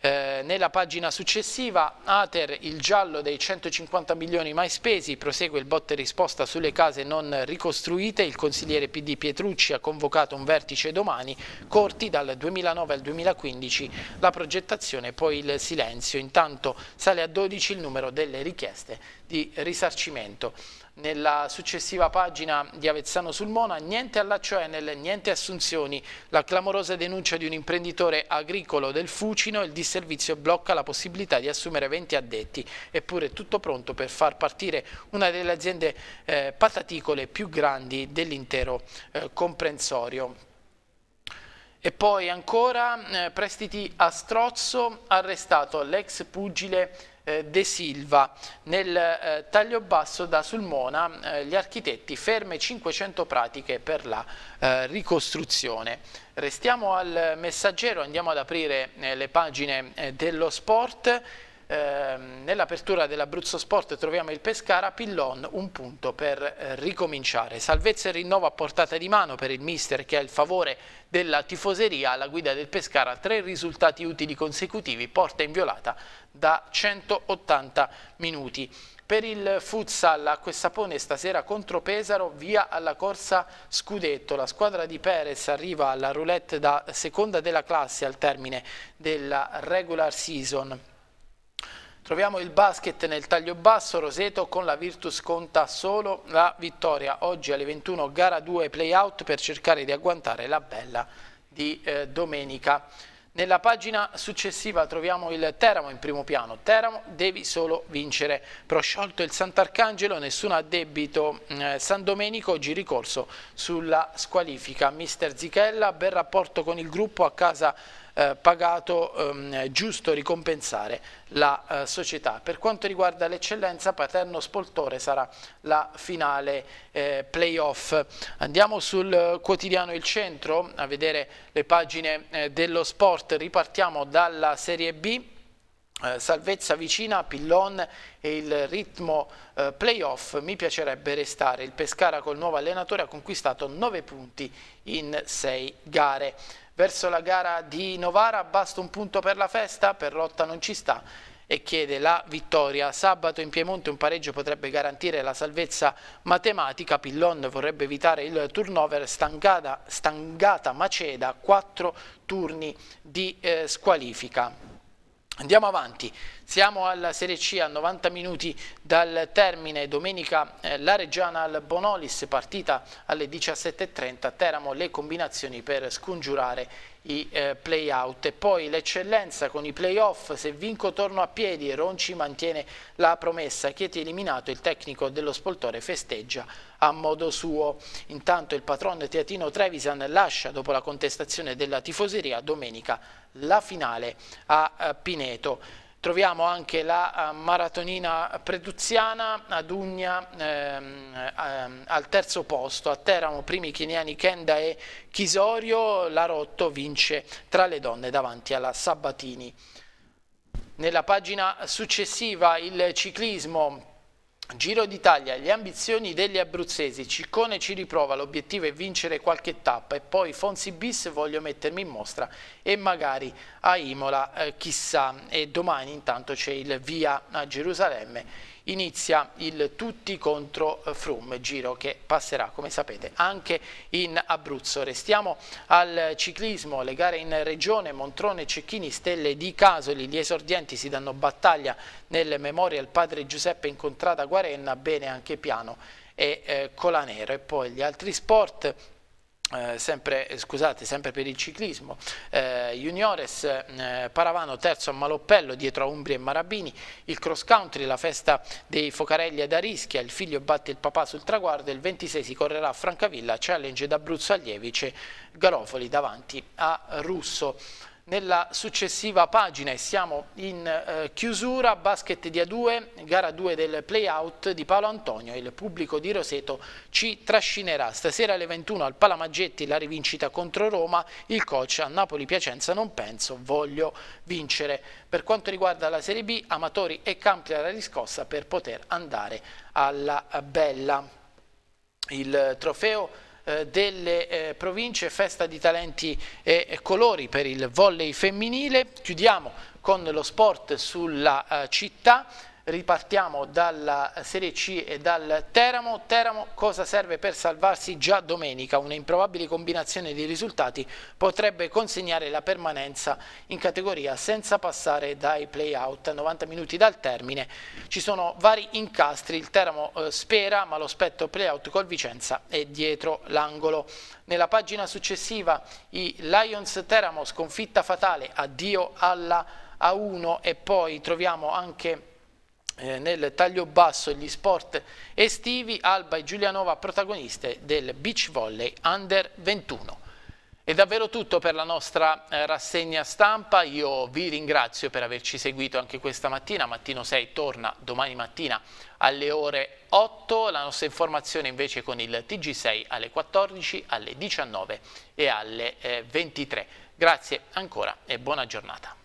Eh, nella pagina successiva, Ater, il giallo dei 150 milioni mai spesi, prosegue il botte risposta sulle case non ricostruite, il consigliere PD Pietrucci ha convocato un vertice domani, corti dal 2009 al 2015 la progettazione e poi il silenzio, intanto sale a 12 il numero delle richieste di risarcimento nella successiva pagina di Avezzano sul Mona, niente allaccio Enel, niente assunzioni, la clamorosa denuncia di un imprenditore agricolo del Fucino, il disservizio blocca la possibilità di assumere 20 addetti, eppure tutto pronto per far partire una delle aziende eh, pataticole più grandi dell'intero eh, comprensorio. E poi ancora eh, prestiti a Strozzo, arrestato l'ex pugile eh, De Silva. Nel eh, taglio basso da Sulmona eh, gli architetti ferme 500 pratiche per la eh, ricostruzione. Restiamo al messaggero, andiamo ad aprire eh, le pagine dello sport. Ehm, nell'apertura dell'Abruzzo Sport troviamo il Pescara, Pillon un punto per eh, ricominciare. Salvezza e rinnovo a portata di mano per il mister che ha il favore della tifoseria alla guida del Pescara, tre risultati utili consecutivi, porta inviolata da 180 minuti. Per il futsal a Questapone stasera contro Pesaro via alla corsa Scudetto. La squadra di Perez arriva alla roulette da seconda della classe al termine della regular season. Troviamo il basket nel taglio basso, Roseto con la Virtus conta solo la vittoria. Oggi alle 21 gara 2 playout per cercare di agguantare la bella di eh, domenica. Nella pagina successiva troviamo il Teramo in primo piano. Teramo devi solo vincere. Prosciolto il Sant'Arcangelo, nessun addebito. Mm, eh, San Domenico oggi ricorso sulla squalifica. Mister Zichella, bel rapporto con il gruppo a casa eh, pagato ehm, giusto ricompensare la eh, società. Per quanto riguarda l'eccellenza, Paterno Spoltore sarà la finale eh, playoff. Andiamo sul quotidiano Il Centro a vedere le pagine eh, dello sport. Ripartiamo dalla Serie B. Eh, salvezza vicina, Pillon e il ritmo eh, playoff mi piacerebbe restare. Il Pescara col nuovo allenatore ha conquistato 9 punti in 6 gare verso la gara di Novara, basta un punto per la festa, per Rotta non ci sta e chiede la vittoria. Sabato in Piemonte un pareggio potrebbe garantire la salvezza matematica, Pillon vorrebbe evitare il turnover, stangata, stangata Maceda, quattro turni di eh, squalifica. Andiamo avanti, siamo alla Serie C a 90 minuti dal termine, domenica eh, la Reggiana al Bonolis, partita alle 17.30, Teramo le combinazioni per scongiurare i eh, play-out e poi l'eccellenza con i play-off se vinco torno a piedi Ronci mantiene la promessa Chieti eliminato il tecnico dello spoltore festeggia a modo suo intanto il patron Teatino Trevisan lascia dopo la contestazione della tifoseria domenica la finale a eh, Pineto Troviamo anche la eh, maratonina preduziana ad Ugna ehm, ehm, al terzo posto, a Teramo primi keniani Kenda e Chisorio, la Rotto vince tra le donne davanti alla Sabatini. Nella pagina successiva il ciclismo Giro d'Italia, le ambizioni degli abruzzesi, Ciccone ci riprova, l'obiettivo è vincere qualche tappa e poi Fonsi bis voglio mettermi in mostra e magari a Imola eh, chissà e domani intanto c'è il via a Gerusalemme inizia il tutti contro eh, Frum, giro che passerà come sapete anche in Abruzzo. Restiamo al ciclismo, le gare in regione, Montrone, Cecchini, Stelle di Casoli, gli esordienti si danno battaglia nel Memorial padre Giuseppe incontrata Guarenna, bene anche Piano e eh, Colanero e poi gli altri sport eh, sempre, eh, scusate, sempre per il ciclismo, eh, Juniores eh, Paravano terzo a Maloppello dietro a Umbria e Marabini, il cross country, la festa dei Focarelli ad Arischia, il figlio batte il papà sul traguardo, il 26 si correrà a Francavilla, challenge d'Abruzzo Alievice, Garofoli davanti a Russo nella successiva pagina e siamo in eh, chiusura, basket di A2, gara 2 del playout di Paolo Antonio, il pubblico di Roseto ci trascinerà stasera alle 21 al Palamaggetti la rivincita contro Roma, il coach a Napoli-Piacenza non penso, voglio vincere. Per quanto riguarda la Serie B, Amatori e Campi alla riscossa per poter andare alla eh, Bella. Il eh, trofeo eh, delle eh, province, festa di talenti e colori per il volley femminile. Chiudiamo con lo sport sulla eh, città ripartiamo dalla Serie C e dal Teramo. Teramo cosa serve per salvarsi già domenica? Una improbabile combinazione di risultati potrebbe consegnare la permanenza in categoria senza passare dai playout. 90 minuti dal termine ci sono vari incastri, il Teramo eh, spera ma lo spetto playout col Vicenza è dietro l'angolo. Nella pagina successiva i Lions Teramo sconfitta fatale, addio alla A1 e poi troviamo anche eh, nel taglio basso gli sport estivi, Alba e Giulianova protagoniste del beach volley under 21. È davvero tutto per la nostra eh, rassegna stampa, io vi ringrazio per averci seguito anche questa mattina, Mattino 6 torna domani mattina alle ore 8, la nostra informazione invece con il TG6 alle 14, alle 19 e alle 23. Eh, Grazie ancora e buona giornata.